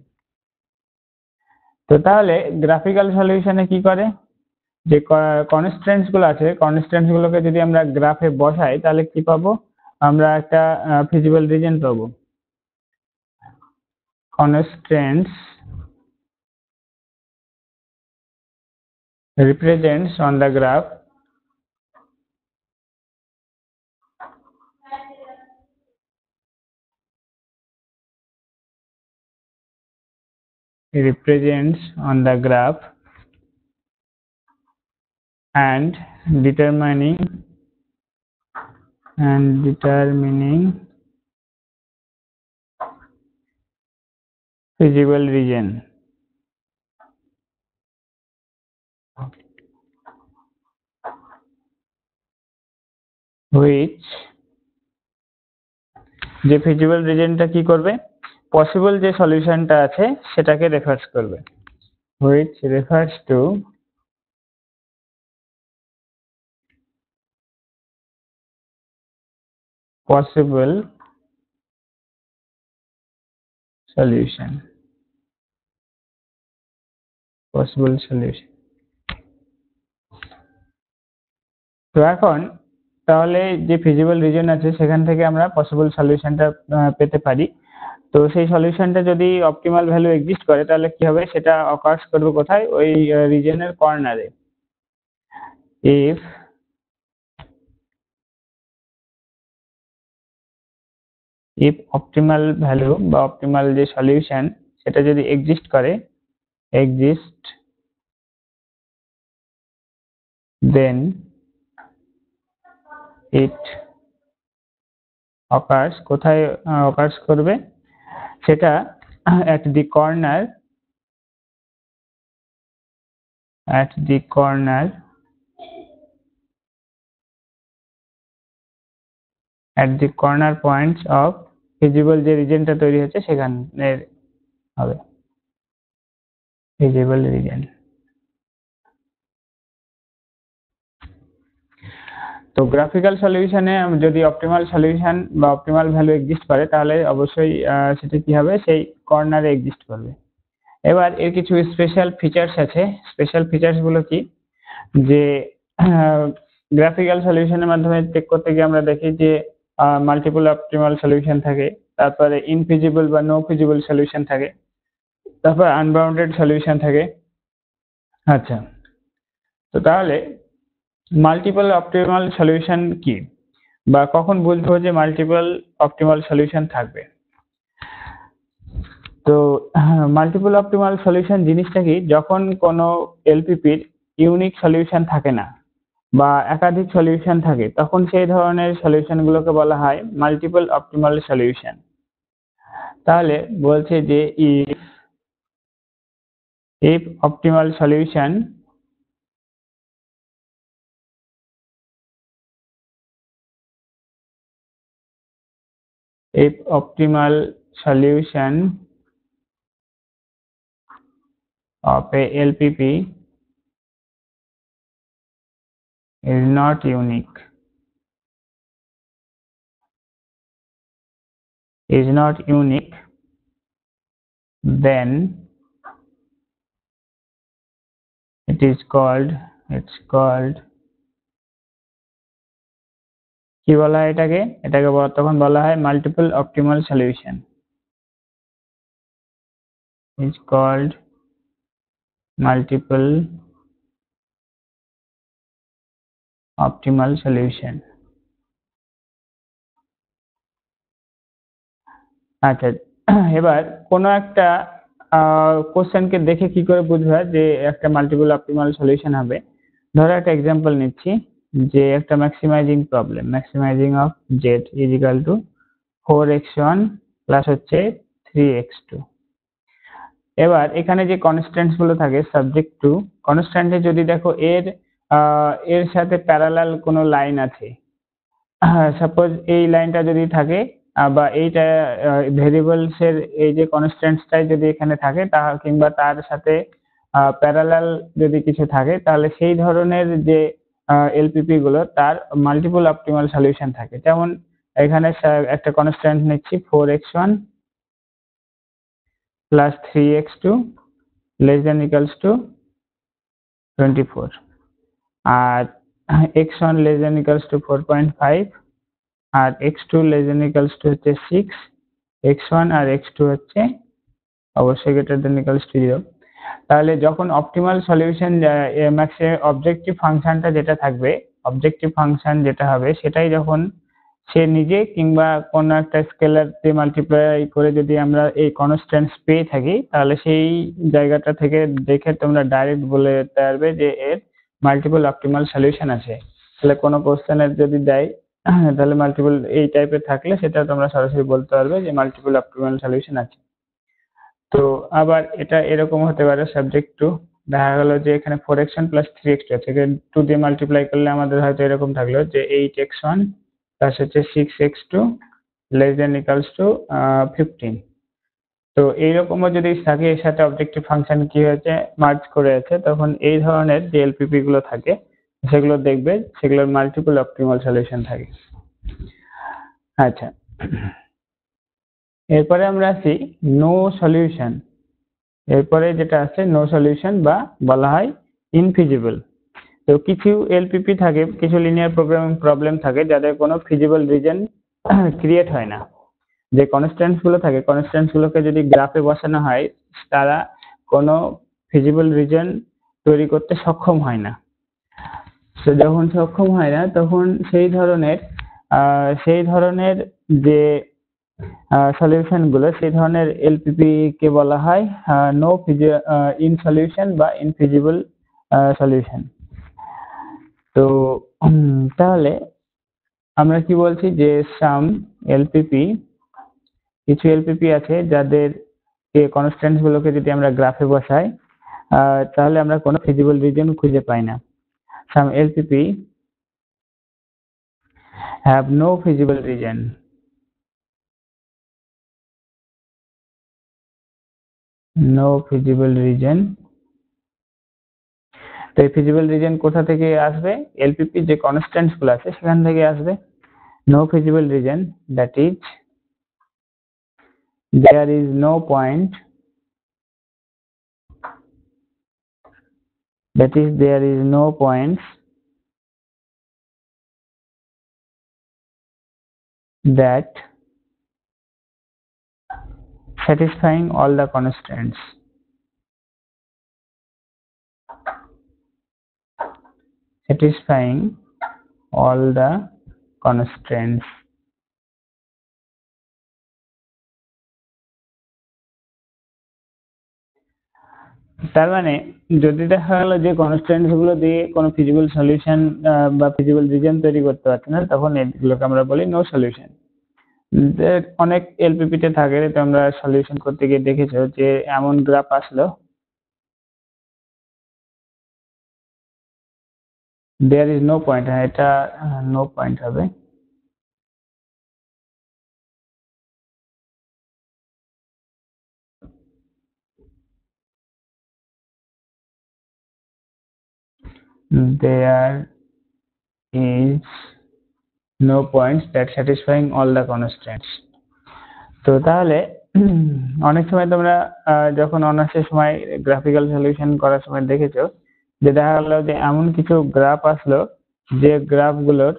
তো তাহলে গ্রাফিক্যাল সলিউশনে কি করে যে কনস্ট্যান্টসগুলো আছে কনস্ট্যান্টসগুলোকে যদি আমরা গ্রাফে বসাই তাহলে কি পাবো আমরা একটা ফিজিক্যাল রিজন পাবো constants represents on the graph represents on the graph and determining and determining feasible region which যে ফিজিবল রিজনটা কি করবে পসিবল যে সলিউশনটা আছে সেটাকে রেফার্স করবে which refers to possible solution possible solution তো এখন তাহলে যে ফিজিবল রিজন আছে সেখান থেকে আমরা পসিবল সলিউশনটা পেতে পারি তো সেই সলিউশনটা যদি অপটিমাল ভ্যালু এক্সিস্ট করে তাহলে কি হবে সেটা অকার্স করবে কোথায় ওই রিজনের কর্নারে ইফ ইফ অপটিমাল ভ্যালু বা অপটিমাল যে সলিউশন সেটা যদি এক্সিস্ট করে এক্সিস্ট দেন ইট অকার্স কোথায় অকার্স করবে সেটা at the corner at the corner at the corner points of feasible যে রিজেনটা তৈরি হচ্ছে সেখানের হবে ফিজিবল রিজেন তো গ্রাফিক্যাল সলিউশনে যদি অপটিমাল সলিউশন বা অপটিমাল ভ্যালু এক্সিস্ট করে তাহলে অবশ্যই সেটা কি হবে সেই কর্নারে এক্সিস্ট করবে এবার এর কিছু স্পেশাল ফিচার্স আছে স্পেশাল ফিচার্সগুলো কি যে গ্রাফিক্যাল সলিউশনের মাধ্যমে চেক করতে গিয়ে আমরা দেখি যে মাল্টিপল অপটিমাল সলিউশন থাকে তারপরে ইনফিজিবল বা নো ফিজিবল সলিউশন থাকে তারপর আনবাউন্ডেড সলিউশন থাকে আচ্ছা তো তাহলে মাল্টিপল অপটিমাল সলিউশন কি বা কখন বুঝবো যে মাল্টিপল অপটিমাল সলিউশন থাকবে তো মাল্টিপল অপটিমাল সলিউশন জিনিসটা কি যখন কোনো এলপিপির ইউনিক সলিউশন থাকে না বা একাধিক সলিউশন থাকে তখন সেই ধরনের সলিউশনগুলোকে বলা হয় মাল্টিপল অপটিমাল সলিউশন তাহলে বলছে যে if if optimal solution if optimal solution of a LPP is not unique is not unique then it is called it's called কি বলা হয় এটাকে এটাকে তখন বলা হয় multiple optimal solution is called multiple optimal solution. আচ্ছা এবার কোনো একটা কোশ্চেনকে দেখে কি করে বুঝবা যে একটা মাল্টিপল অপটিমাল সলিউশন হবে ধরো একটা এক্সাম্পল নিচ্ছি যে একটা maximising problem maximising of Z is equal to four x one plus হচ্ছে থ্রি এক্স টু এবার এখানে যে কনস্ট্যান্টসগুলো থাকে সাবজেক্ট টু কনস্ট্যান্টে যদি দেখো এর এর সাথে প্যারালাল কোনো লাইন আছে সাপোজ এই লাইনটা যদি থাকে বা এইটা ভেরিয়েবলসের এই যে কনস্ট্যান্টসটাই যদি এখানে থাকে তা কিংবা তার সাথে প্যারালাল যদি কিছু থাকে তাহলে সেই ধরনের যে এলপিপি গুলো তার মাল্টিপল অপটিমাল সলিউশন থাকে যেমন এখানে একটা কনস্ট্যান্ট নিচ্ছি four x one plus three x two less than equals to twenty four আর x one less than equals to four point five আর x two less than equals to হচ্ছে সিক্স এক্স ওয়ান আর x two হচ্ছে অবশ্যই greater than equals to zero তাহলে যখন optimal solution ম্যাক্সের objective ফাংশনটা যেটা থাকবে অবজেক্টিভ ফাংশন যেটা হবে সেটাই যখন সে নিজে কিংবা কোনো একটা স্কেলার দিয়ে মাল্টিপ্লাই করে যদি আমরা এই কনস্ট্যান্টস পেয়ে থাকি তাহলে সেই জায়গাটা থেকে দেখে তোমরা ডাইরেক্ট বলে দিতে পারবে যে এর মাল্টিপল অপটিমাল সলিউশন আছে তাহলে কোনো কোশ্চেনের যদি দেয় *clears throat* তাহলে মাল্টিপল এই টাইপের থাকলে সেটা তোমরা সরাসরি বলতে পারবে যে মাল্টিপল অপটিমাল সলিউশন আছে তো আবার এটা এরকম হতে পারে সাবজেক্ট টু দেখা গেল যে এখানে four x one plus three x two আছে টু দিয়ে মাল্টিপ্লাই করলে আমাদের হয়তো এরকম থাকলো যে এইট এক্স ওয়ান প্লাস হচ্ছে six x two less than equals to fifteen তো এইরকমও যদি থাকে এর সাথে অবজেক্টিভ ফাংশন কি হয়েছে মার্জ করে আছে তখন এই ধরনের যে এলপিপিগুলো থাকে সেগুলো দেখবে সেগুলোর মাল্টিপল অপটিমাল সলিউশন থাকে আচ্ছা এরপরে আমরা আসি নো সলিউশন এরপরে যেটা আছে নো সলিউশন বা বলা হয় ইনফিজিবল তো কিছু এলপিপি থাকে কিছু লিনিয়ার প্রোগ্রামিং প্রবলেম থাকে যাদের কোনো ফিজিবল রিজন ক্রিয়েট হয় না যে গুলো থাকে গুলোকে যদি গ্রাফে বসানো হয় তারা কোনো ফিজিবল রিজন তৈরি করতে সক্ষম হয় না তো যখন সক্ষম হয় না তখন সেই ধরনের সেই ধরনের যে সলিউশনগুলো সেই ধরনের এলপিপি কে বলা হয় নো ইন সলিউশন বা ইনফিজিবল সলিউশন তো তাহলে আমরা কি বলছি যে সাম এলপিপি কিছু এলপিপি আছে যাদের যে গুলোকে যদি আমরা গ্রাফে বসাই তাহলে আমরা কোনো ফিজিবল রিজন খুঁজে পাই না some LPP have no feasible region no feasible region তো এই ফিজিবল রিজন কোথা থেকে আসবে এলপিপি যে কনস্ট্যান্টসগুলো আছে সেখান থেকে আসবে no feasible region that is there is no point that is there is no point that satisfying all the constraints satisfying all the constraints তার মানে যদি দেখা গেল যে গুলো দিয়ে কোনো ফিজিবল সলিউশন বা ফিজিবল রিজন তৈরি করতে পারছে না তখন এগুলোকে আমরা বলি নো সলিউশন অনেক এলপিপিতে থাকে তোমরা সলিউশন করতে গিয়ে দেখেছো যে এমন গ্রাফ আসলো দেয়ার ইজ নো পয়েন্ট হ্যাঁ এটা নো হ্যাঁ, পয়েন্ট হবে Mm. there is no points that satisfying all the constraints তো তাহলে অনেক সময় তোমরা যখন অনার্সের সময় গ্রাফিক্যাল সলিউশন করার সময় দেখেছো যে দেখা গেল যে এমন কিছু গ্রাফ আসলো যে গ্রাফগুলোর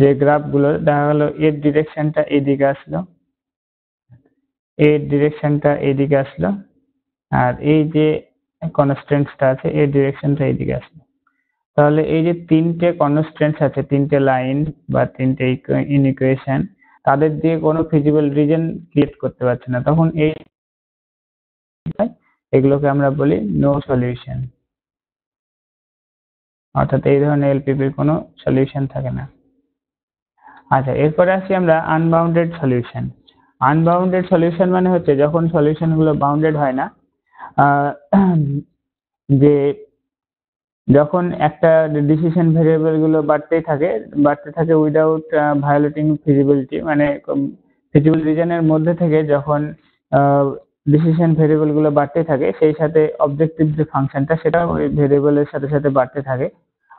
যে গ্রাফগুলোর দেখা গেল এর ডিরেকশনটা এদিকে আসলো এর ডিরেকশনটা এদিকে আসলো আর এই যে কনস্ট্যান্টসটা আছে এই ডিরেকশনটা এইদিকে আসবে তাহলে এই যে তিনটে কনস্ট্যান্টস আছে তিনটে লাইন বা তিনটে ইনিকুয়েশন তাদের দিয়ে কোনো ফিজিবল রিজন ক্রিয়েট করতে পারছে না তখন এই এগুলোকে আমরা বলি নো সলিউশন অর্থাৎ এই ধরনের এলপিপির কোনো সলিউশন থাকে না আচ্ছা এরপরে আসি আমরা আনবাউন্ডেড সলিউশন আনবাউন্ডেড সলিউশন মানে হচ্ছে যখন সলিউশনগুলো বাউন্ডেড হয় না *clears throat* যে যখন একটা ডিসিশন গুলো বাড়তেই থাকে বাড়তে থাকে উইদাউট ভায়োলেটিং ফিজিবিলিটি মানে ফিজিবল রিজনের মধ্যে থেকে যখন ডিসিশন গুলো বাড়তে থাকে সেই সাথে অবজেক্টিভ যে ফাংশনটা সেটা ওই ভেরিয়েবলের সাথে সাথে বাড়তে থাকে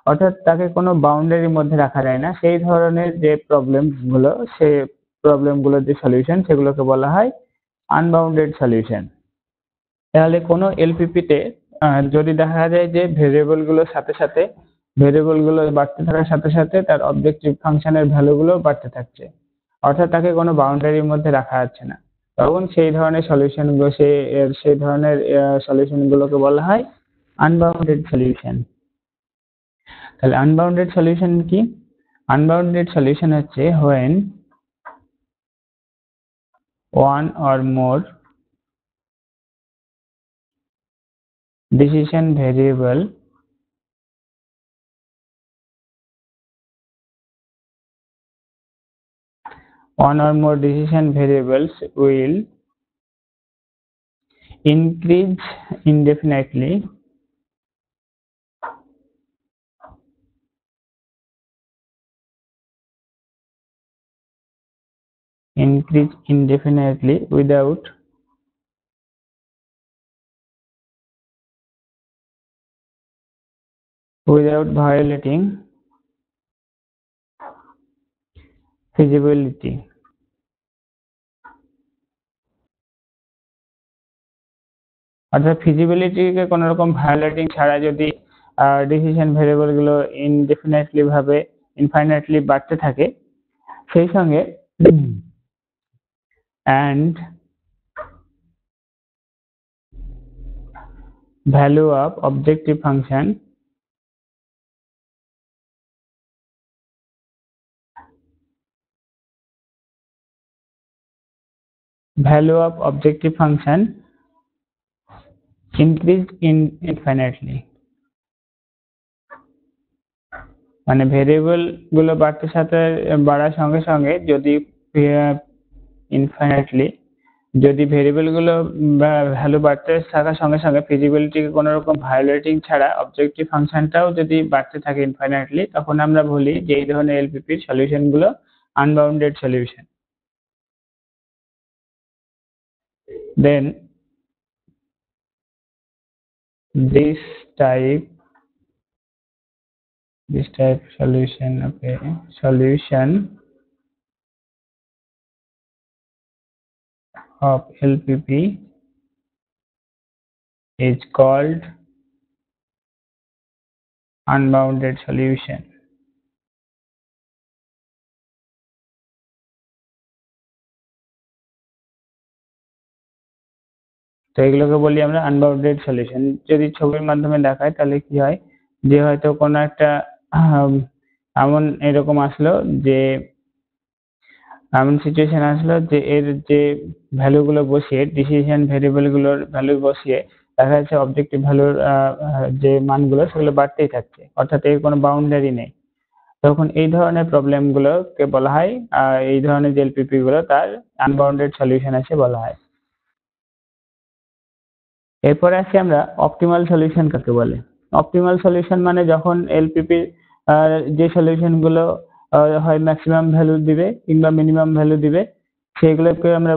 অর্থাৎ তাকে কোনো বাউন্ডারির মধ্যে রাখা যায় না সেই ধরনের যে প্রবলেমগুলো সে প্রবলেমগুলোর যে সলিউশন সেগুলোকে বলা হয় আনবাউন্ডেড সলিউশন তাহলে কোনো এলপিপিতে যদি দেখা যায় যে ভেরিয়েবলগুলোর সাথে সাথে ভেরিয়েবলগুলো বাড়তে থাকার সাথে সাথে তার অবজেক্টিভ ফাংশনের ভ্যালুগুলো বাড়তে থাকছে অর্থাৎ তাকে কোনো বাউন্ডারির মধ্যে রাখা যাচ্ছে না তখন সেই ধরনের সলিউশনগুলো সে সেই ধরনের সলিউশনগুলোকে বলা হয় আনবাউন্ডেড সলিউশন তাহলে আনবাউন্ডেড সলিউশন কি আনবাউন্ডেড সলিউশন হচ্ছে when one or more decision variable one or more decision variables will increase indefinitely increase indefinitely without without violating feasibility. অর্থাৎ ফিজিবিলিটিকে কোনো রকম ভায়োলেটিং ছাড়া যদি ডিসিশন ভেরিয়েবলগুলো ইনডেফিনেটলি ভাবে ইনফাইনাইটলি বাড়তে থাকে সেই সঙ্গে and value of objective function value of objective function increased in infinitely মানে ভেরিয়েবল গুলো বাড়তে সাথে বাড়ার সঙ্গে সঙ্গে যদি ইনফাইনাইটলি যদি ভেরিয়েবল গুলো ভ্যালু বাড়তে থাকার সঙ্গে সঙ্গে ফিজিবিলিটি কোনো রকম ভায়োলেটিং ছাড়া অবজেক্টিভ ফাংশনটাও যদি বাড়তে থাকে ইনফাইনাইটলি তখন আমরা বলি যে এই ধরনের এলপিপির সলিউশনগুলো unbounded solution then this type this type solution okay solution of LPP is called unbounded solution তো এগুলোকে বলি আমরা আনবাউন্ডেড সলিউশন যদি ছবির মাধ্যমে দেখায় তাহলে কি হয় যে হয়তো কোনো একটা এমন এরকম আসলো যে এমন সিচুয়েশন আসলো যে এর যে ভ্যালুগুলো বসিয়ে ডিসিশন ভেরিয়েবলগুলোর ভ্যালু বসিয়ে দেখা যাচ্ছে অবজেক্টিভ ভ্যালুর যে মানগুলো সেগুলো বাড়তেই থাকছে অর্থাৎ এর কোনো বাউন্ডারি নেই তখন এই ধরনের প্রবলেমগুলোকে বলা হয় এই ধরনের যে এলপিপিগুলো তার আনবাউন্ডেড সলিউশন আছে বলা হয় এরপরে আসি আমরা অপটিমাল সলিউশন কাকে বলে অপটিমাল সলিউশন মানে যখন এলপিপি যে সলিউশনগুলো হয় ম্যাক্সিমাম ভ্যালু দিবে কিংবা মিনিমাম ভ্যালু দিবে সেইগুলোকে আমরা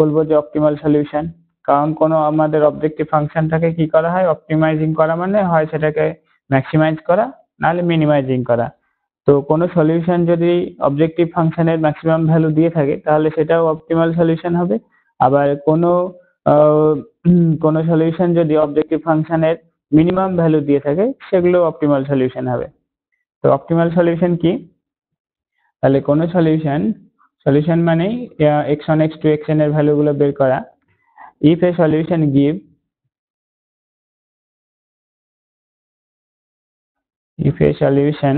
বলবো যে অপটিমাল সলিউশন কারণ কোনো আমাদের অবজেক্টিভ ফাংশনটাকে কি করা হয় অপটিমাইজিং করা মানে হয় সেটাকে ম্যাক্সিমাইজ করা নাহলে মিনিমাইজিং করা তো কোনো সলিউশন যদি অবজেক্টিভ ফাংশনের ম্যাক্সিমাম ভ্যালু দিয়ে থাকে তাহলে সেটাও অপটিমাল সলিউশন হবে আবার কোনো কোনো সলিউশন যদি অবজেক্টিভ ফাংশনের মিনিমাম ভ্যালু দিয়ে থাকে সেগুলো অপটিমাল সলিউশন হবে তো অপটিমাল সলিউশন কি তাহলে কোনো সলিউশন সলিউশন মানে x one x two x এর ভ্যালুগুলো বের করা if a solution give if a solution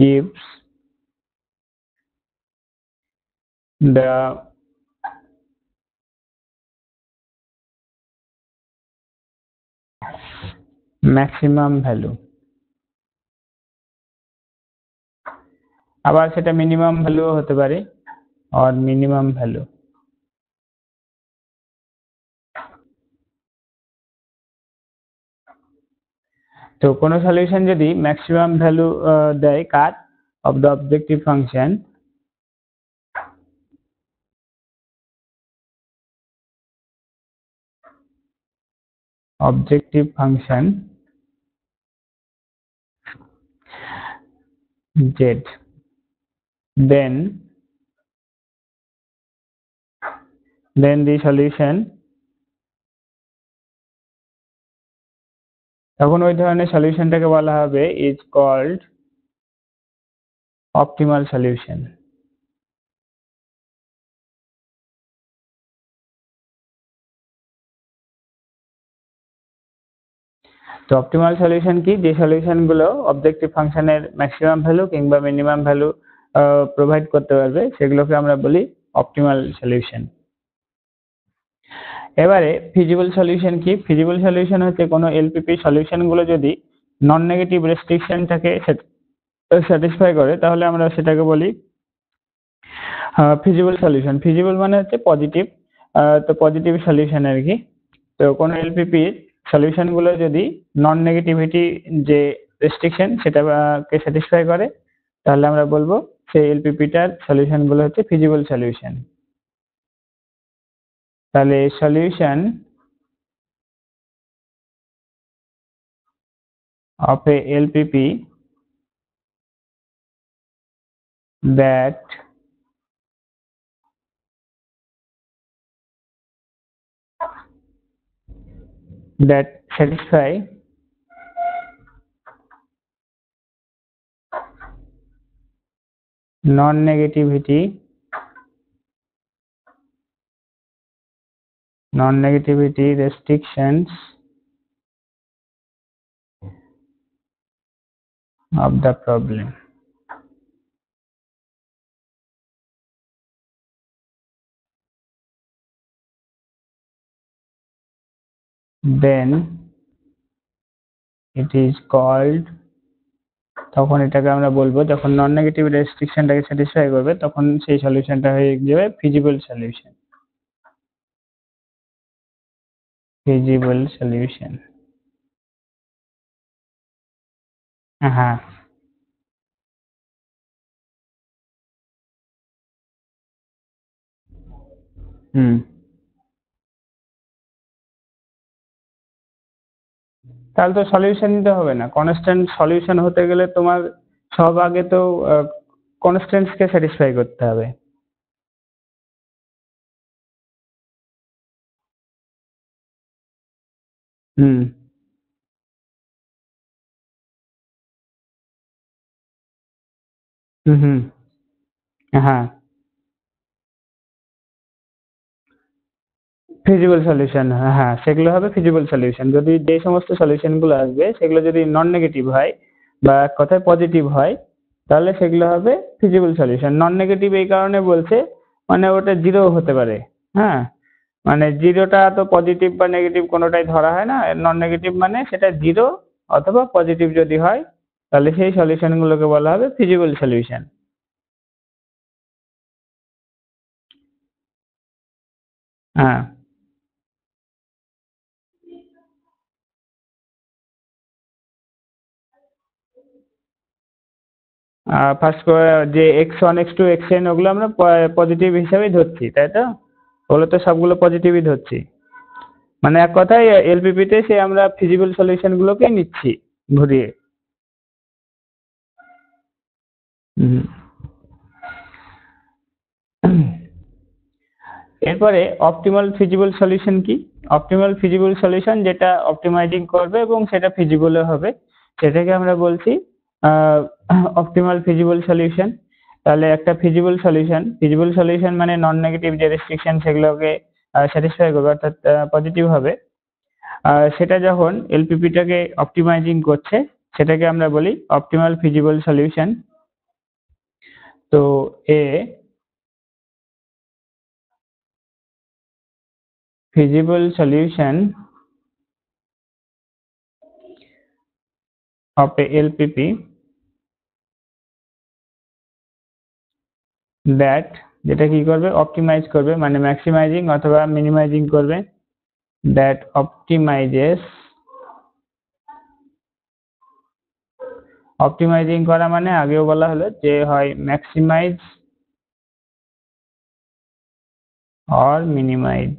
gives the maximum value আবার সেটা মিনিমাম ভ্যালুও হতে পারে অর মিনিমাম ভ্যালু তো কোনো সলিউশন যদি ম্যাক্সিমাম ভ্যালু দেয় কার of the objective function objective function Z then then the solution তখন ওই ধরনের সলিউশনটাকে বলা হবে ইজ কল্ড অপটিমাল সলিউশন তো অপটিমাল সলিউশন কি যে সলিউশনগুলো অবজেক্টিভ ফাংশনের ম্যাক্সিমাম ভ্যালু কিংবা মিনিমাম ভ্যালু প্রোভাইড করতে পারবে সেগুলোকে আমরা বলি অপটিমাল সলিউশন এবারে ফিজিবল সলিউশন কি ফিজিবল সলিউশন হচ্ছে কোনো এলপিপি সলিউশনগুলো যদি নন নেগেটিভ সেটা স্যাটিসফাই করে তাহলে আমরা সেটাকে বলি ফিজিবল সলিউশন ফিজিবল মানে হচ্ছে পজিটিভ তো পজিটিভ সলিউশন আর কি তো কোনো এলপিপির সলিউশনগুলো যদি নন নেগেটিভিটি যে রেস্ট্রিকশন সেটাকে স্যাটিসফাই করে তাহলে আমরা বলবো সেই এলপিপিটার সলিউশনগুলো হচ্ছে ফিজিবল সলিউশন তাহলে solution of a LPP that that satisfy non-negativity non-negativity restrictions of the problem then it is called তখন এটাকে আমরা বলবো যখন নন নেগেটিভ রেস্ট্রিকশনটাকে স্যাটিসফাই করবে তখন সেই সলিউশনটা হয়ে যাবে ফিজিবল সলিউশন ফিজিবল সলিউশন হ্যাঁ হুম তাহলে তো সলিউশন নিতে হবে না কনস্ট্যান্ট সলিউশন হতে গেলে তোমার সব আগে তো কনস্ট্যান্টসকে স্যাটিসফাই করতে হবে হুম হুম হুম হ্যাঁ ফিজিবল সলিউশন হ্যাঁ সেগুলো হবে ফিজিবল সলিউশন যদি যে সমস্ত সলিউশনগুলো আসবে সেগুলো যদি নন নেগেটিভ হয় বা এক কথায় পজিটিভ হয় তাহলে সেগুলো হবে ফিজিবল সলিউশন নন নেগেটিভ এই কারণে বলছে মানে ওটা জিরো হতে পারে হ্যাঁ মানে জিরোটা তো পজিটিভ বা নেগেটিভ কোনোটাই ধরা হয় না নন নেগেটিভ মানে সেটা জিরো অথবা পজিটিভ যদি হয় তাহলে সেই সলিউশনগুলোকে বলা হবে ফিজিবল সলিউশন হ্যাঁ ফার্স্ট যে x one x two x n ওগুলো আমরা পজিটিভ হিসাবেই ধরছি তাই তো ওগুলো তো সবগুলো পজিটিভই ধরছি মানে এক কথায় এলপিপিতে সে আমরা ফিজিবল সলিউশনগুলোকেই নিচ্ছি ঘুরিয়ে হুম এরপরে অপটিমাল ফিজিবল সলিউশন কি অপটিমাল ফিজিবল সলিউশন যেটা অপটিমাইজিং করবে এবং সেটা ফিজিবলও হবে সেটাকে আমরা বলছি অপটিমাল ফিজিবল সলিউশন তাহলে একটা ফিজিবল সলিউশন ফিজিবল সলিউশন মানে নন নেগেটিভ যে রেস্ট্রিকশন সেগুলোকে স্যাটিসফাই করবে অর্থাৎ পজিটিভ হবে সেটা যখন এলপিপিটাকে অপটিমাইজিং করছে সেটাকে আমরা বলি অপটিমাল ফিজিবল সলিউশন তো a feasible solution of LPP that যেটা কি করবে অপটিমাইজ করবে মানে ম্যাক্সিমাইজিং অথবা মিনিমাইজিং করবে দ্যাট অপটিমাইজেস অপটিমাইজিং করা মানে আগেও বলা হলো যে হয় maximise or minimise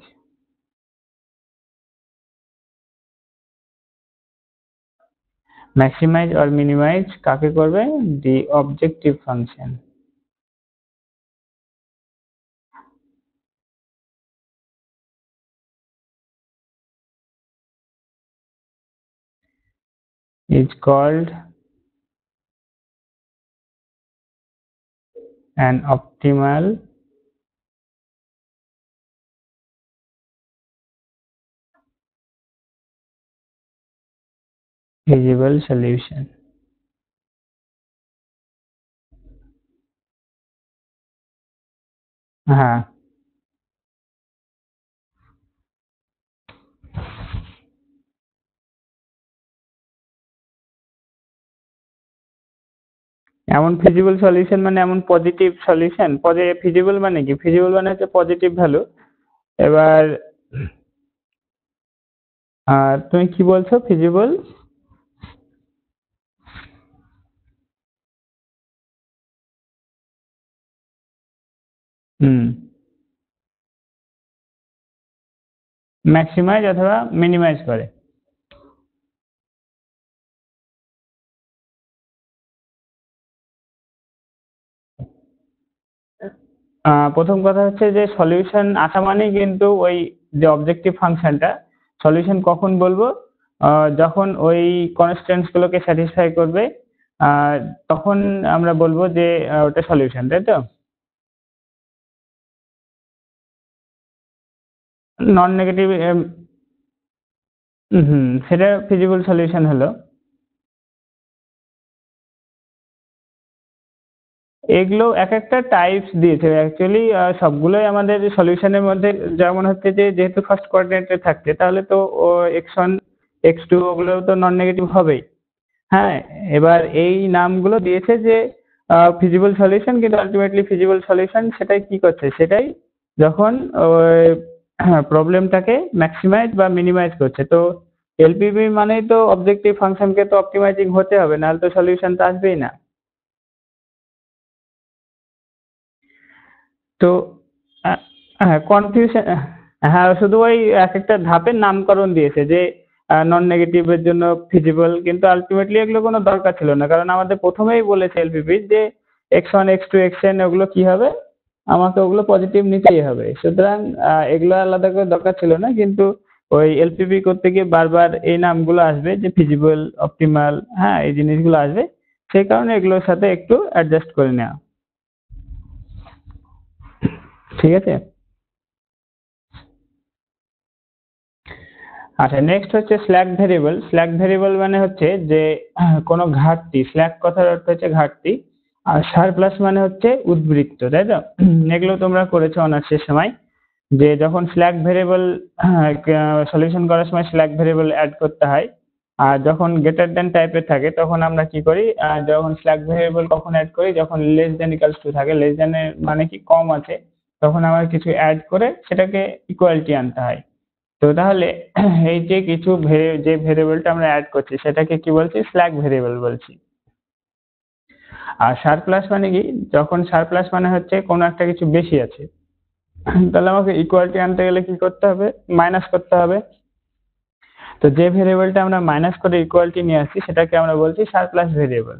maximise or minimise কাকে করবে the objective function is called an optimal feasible solution. Uh -huh. এমন ফিজিবল সলিউশন মানে এমন পজিটিভ সলিউশন ফিজিবল মানে কি ফিজিবল মানে হচ্ছে পজিটিভ ভ্যালু এবার আর তুমি কি বলছো ফিজিবল হুম ম্যাক্সিমাইজ অথবা মিনিমাইজ করে প্রথম কথা হচ্ছে যে সলিউশন আসা মানেই কিন্তু ওই যে অবজেক্টিভ ফাংশনটা সলিউশন কখন বলবো যখন ওই কনস্ট্যান্টসগুলোকে স্যাটিসফাই করবে তখন আমরা বলবো যে ওটা সলিউশন তাই তো নন নেগেটিভ হুম সেটা ফিজিবল সলিউশন হলো এগুলো এক একটা টাইপস দিয়েছে অ্যাকচুয়ালি সবগুলোই আমাদের সলিউশানের মধ্যে যেমন হচ্ছে যে যেহেতু ফার্স্ট কোয়াড্রেন্টে থাকছে তাহলে তো ও এক্স ওয়ান এক্স টু ওগুলো তো নন নেগেটিভ হবেই হ্যাঁ এবার এই নামগুলো দিয়েছে যে ফিজিবল সলিউশন কিন্তু আলটিমেটলি ফিজিবল সলিউশন সেটাই কী করছে সেটাই যখন ওই প্রবলেমটাকে *clears throat* ম্যাক্সিমাইজ বা মিনিমাইজ করছে তো এলপিবি মানেই তো অবজেক্টিভ ফাংশনকে তো অপটিমাইজিং হতে হবে নাহলে তো সলিউশন তো আসবেই না তো হ্যাঁ কনফিউশন হ্যাঁ শুধু ওই এক একটা ধাপের নামকরণ দিয়েছে যে নন নেগেটিভের জন্য ফিজিবল কিন্তু আলটিমেটলি এগুলো কোনো দরকার ছিল না কারণ আমাদের প্রথমেই বলেছে এলপিপি যে x one x two x n ওগুলো কী হবে আমাকে ওগুলো পজিটিভ নিতেই হবে সুতরাং এগুলো আলাদা করে দরকার ছিল না কিন্তু ওই এলপিপি করতে গিয়ে বারবার এই নামগুলো আসবে যে ফিজিবল অপটিমাল হ্যাঁ এই জিনিসগুলো আসবে সেই কারণে এগুলোর সাথে একটু অ্যাডজাস্ট করে নেওয়া ঠিক আছে আচ্ছা নেক্সট হচ্ছে স্ল্যাক ভেরিয়েবল স্ল্যাক ভেরিয়েবল মানে হচ্ছে যে কোনো ঘাটতি স্ল্যাক কথার অর্থ হচ্ছে ঘাটতি আর সার প্লাস মানে হচ্ছে উদ্বৃত্ত তাই তো এগুলো তোমরা করেছো অনার্সের সময় যে যখন স্ল্যাক ভেরিয়েবল সলিউশন করার সময় স্ল্যাক ভেরিয়েবল অ্যাড করতে হয় আর যখন গ্রেটার দেন টাইপের থাকে তখন আমরা কি করি যখন স্ল্যাক ভেরিয়েবল কখন অ্যাড করি যখন লেস দেন ইকালস টু থাকে লেস দেনের মানে কি কম আছে তখন আবার কিছু অ্যাড করে সেটাকে ইকুয়ালিটি আনতে হয় তো তাহলে এই যে কিছু যে ভেরিয়েবলটা আমরা অ্যাড করছি সেটাকে কি বলছি স্ল্যাক ভেরিয়েবল বলছি আর সারপ্লাস মানে কি যখন সারপ্লাস মানে হচ্ছে কোনো একটা কিছু বেশি আছে তাহলে আমাকে ইকুয়ালিটি আনতে গেলে কি করতে হবে মাইনাস করতে হবে তো যে ভেরিয়েবলটা আমরা মাইনাস করে ইকুয়ালিটি নিয়ে আসছি সেটাকে আমরা বলছি প্লাস ভেরিয়েবল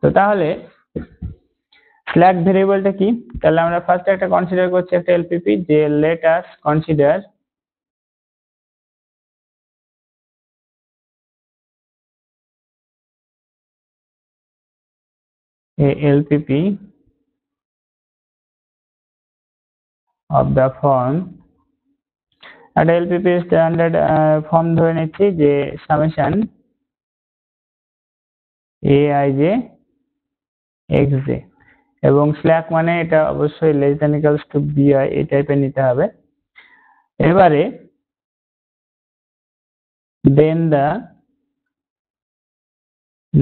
তো তাহলে ফ্ল্যাট ভেরিয়েবলটা কি তাহলে আমরা ফার্স্ট একটা কনসিডার করছি একটা এলপিপি যে let us consider LPP of the form একটা এলপিপি স্ট্যান্ডার্ড ফর্ম ধরে নিচ্ছি যে summation a I J x j এবং স্ল্যাক মানে এটা অবশ্যই লেস দ্যান ইকালস টু বিআই এই টাইপের নিতে হবে এবারে then the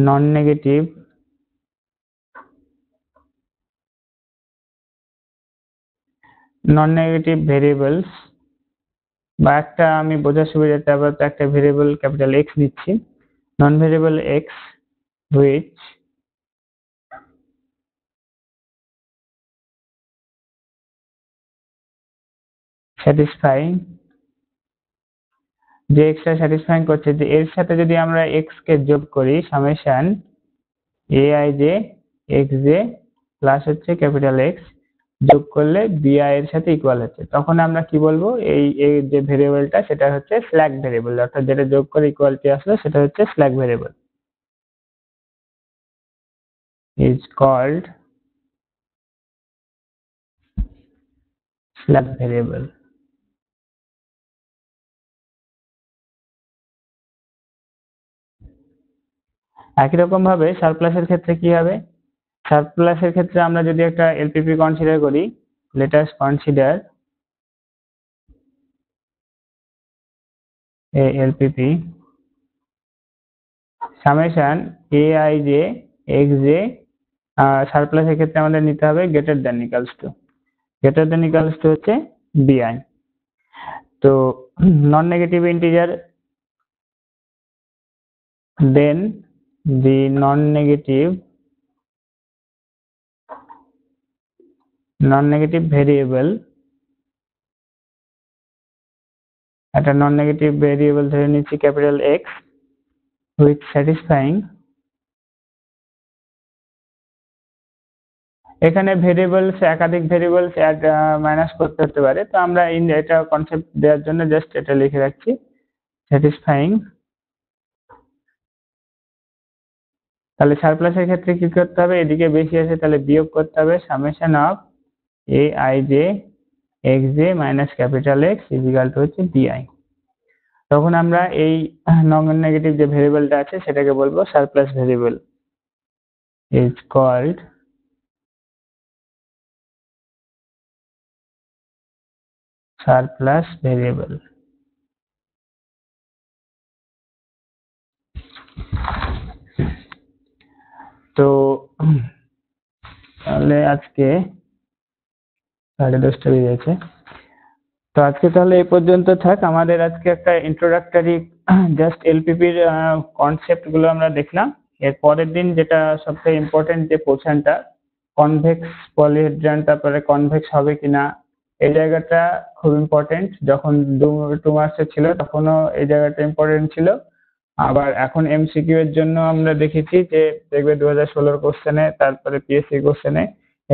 non negative non negative variables বা একটা আমি বোঝার সুবিধাতে আবার একটা ভেরিয়েবল ক্যাপিটাল এক্স নিচ্ছি non variable x which satisfying যে এক্সটা স্যাটিসফাইং করছে যে এর সাথে যদি আমরা এক্স কে যোগ করি summation A I J x j plus হচ্ছে ক্যাপিটাল এক্স যোগ করলে বি আই এর সাথে ইকুয়াল হচ্ছে তখন আমরা কি বলবো এই এই যে ভেরিয়েবলটা সেটা হচ্ছে স্ল্যাক ভেরিয়েবল অর্থাৎ যেটা যোগ করে ইকুয়ালিটি আসলো সেটা হচ্ছে slack variable is called slack variable একই রকমভাবে সারপ্লাসের ক্ষেত্রে কী হবে সারপ্লাসের ক্ষেত্রে আমরা যদি একটা এলপিপি কনসিডার করি let us consider a LPP summation A I J x j সারপ্লাসের ক্ষেত্রে আমাদের নিতে হবে greater than equals to greater than equals to হচ্ছে বিআই তো non negative integer then the non-negative non-negative variable at a non-negative variable there is a capital X which satisfying এখানে variables একাধিক variables add minus করতে হতে পারে তো আমরা in এটা কনসেপ্ট দেওয়ার জন্য জাস্ট এটা লিখে রাখছি স্যাটিসফাইং তাহলে সারপ্লাসের ক্ষেত্রে কি করতে হবে এদিকে বেশি আছে তাহলে বিয়োগ করতে হবে summation of a I J x j minus capital x equal to হচ্ছে ডিআই তখন আমরা এই নন নেগেটিভ যে ভেরিয়েবলটা আছে সেটাকে বলবো surplus variable is called surplus variable. তো তাহলে আজকে সাড়ে দশটা বেজে গেছে তো আজকে তাহলে এ পর্যন্ত থাক আমাদের আজকে একটা ইন্ট্রোডাক্টরি জাস্ট এলপিপির কনসেপ্টগুলো আমরা দেখলাম এর পরের দিন যেটা সবচেয়ে ইম্পর্টেন্ট যে পোর্শনটা কনভেক্স পলিহেড্রান তারপরে কনভেক্স হবে কিনা এই জায়গাটা খুব ইম্পর্টেন্ট যখন দু টু মাসে ছিল তখনও এই জায়গাটা ইম্পর্টেন্ট ছিল আবার এখন এমসিকিউ এর জন্য আমরা দেখেছি যে দেখবে দু হাজার ষোলোর কোশ্চেনে তারপরে পিএসসি কোশ্চেনে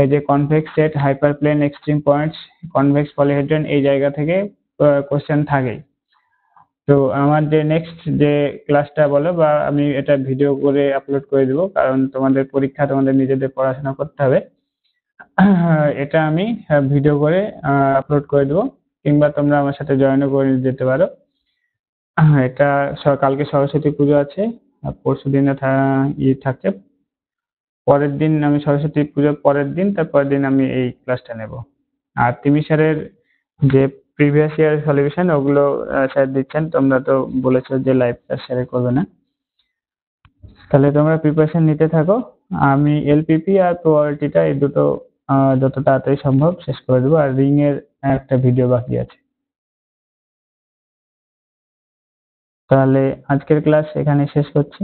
এই যে convex set hyperplane extreme points convex polyhedron এই জায়গা থেকে কোশ্চেন থাকেই তো আমার যে নেক্সট যে ক্লাসটা বলো বা আমি এটা ভিডিও করে আপলোড করে দেবো কারণ তোমাদের পরীক্ষা তোমাদের নিজেদের পড়াশোনা করতে হবে এটা আমি ভিডিও করে আপলোড করে দেবো কিংবা তোমরা আমার সাথে জয়েনও করে যেতে পারো হ্যাঁ এটা কালকে সরস্বতী পুজো আছে আর পরশু দিনে ইয়ে থাকে পরের দিন আমি সরস্বতী পুজোর পরের দিন তার পরের দিন আমি এই ক্লাসটা নেব আর তিমি স্যারের যে প্রিভিয়াস ইয়ার সলিউশন ওগুলো স্যার দিচ্ছেন তোমরা তো বলেছো যে লাইভ ক্লাস স্যারে করবে না তাহলে তোমরা প্রিপারেশন নিতে থাকো আমি এলপিপি আর প্রোয়ারিটিটা এই দুটো যত তাড়াতাড়ি সম্ভব শেষ করে দেবো আর রিংয়ের একটা ভিডিও বাকি আছে তাহলে আজকের ক্লাস এখানে শেষ করছি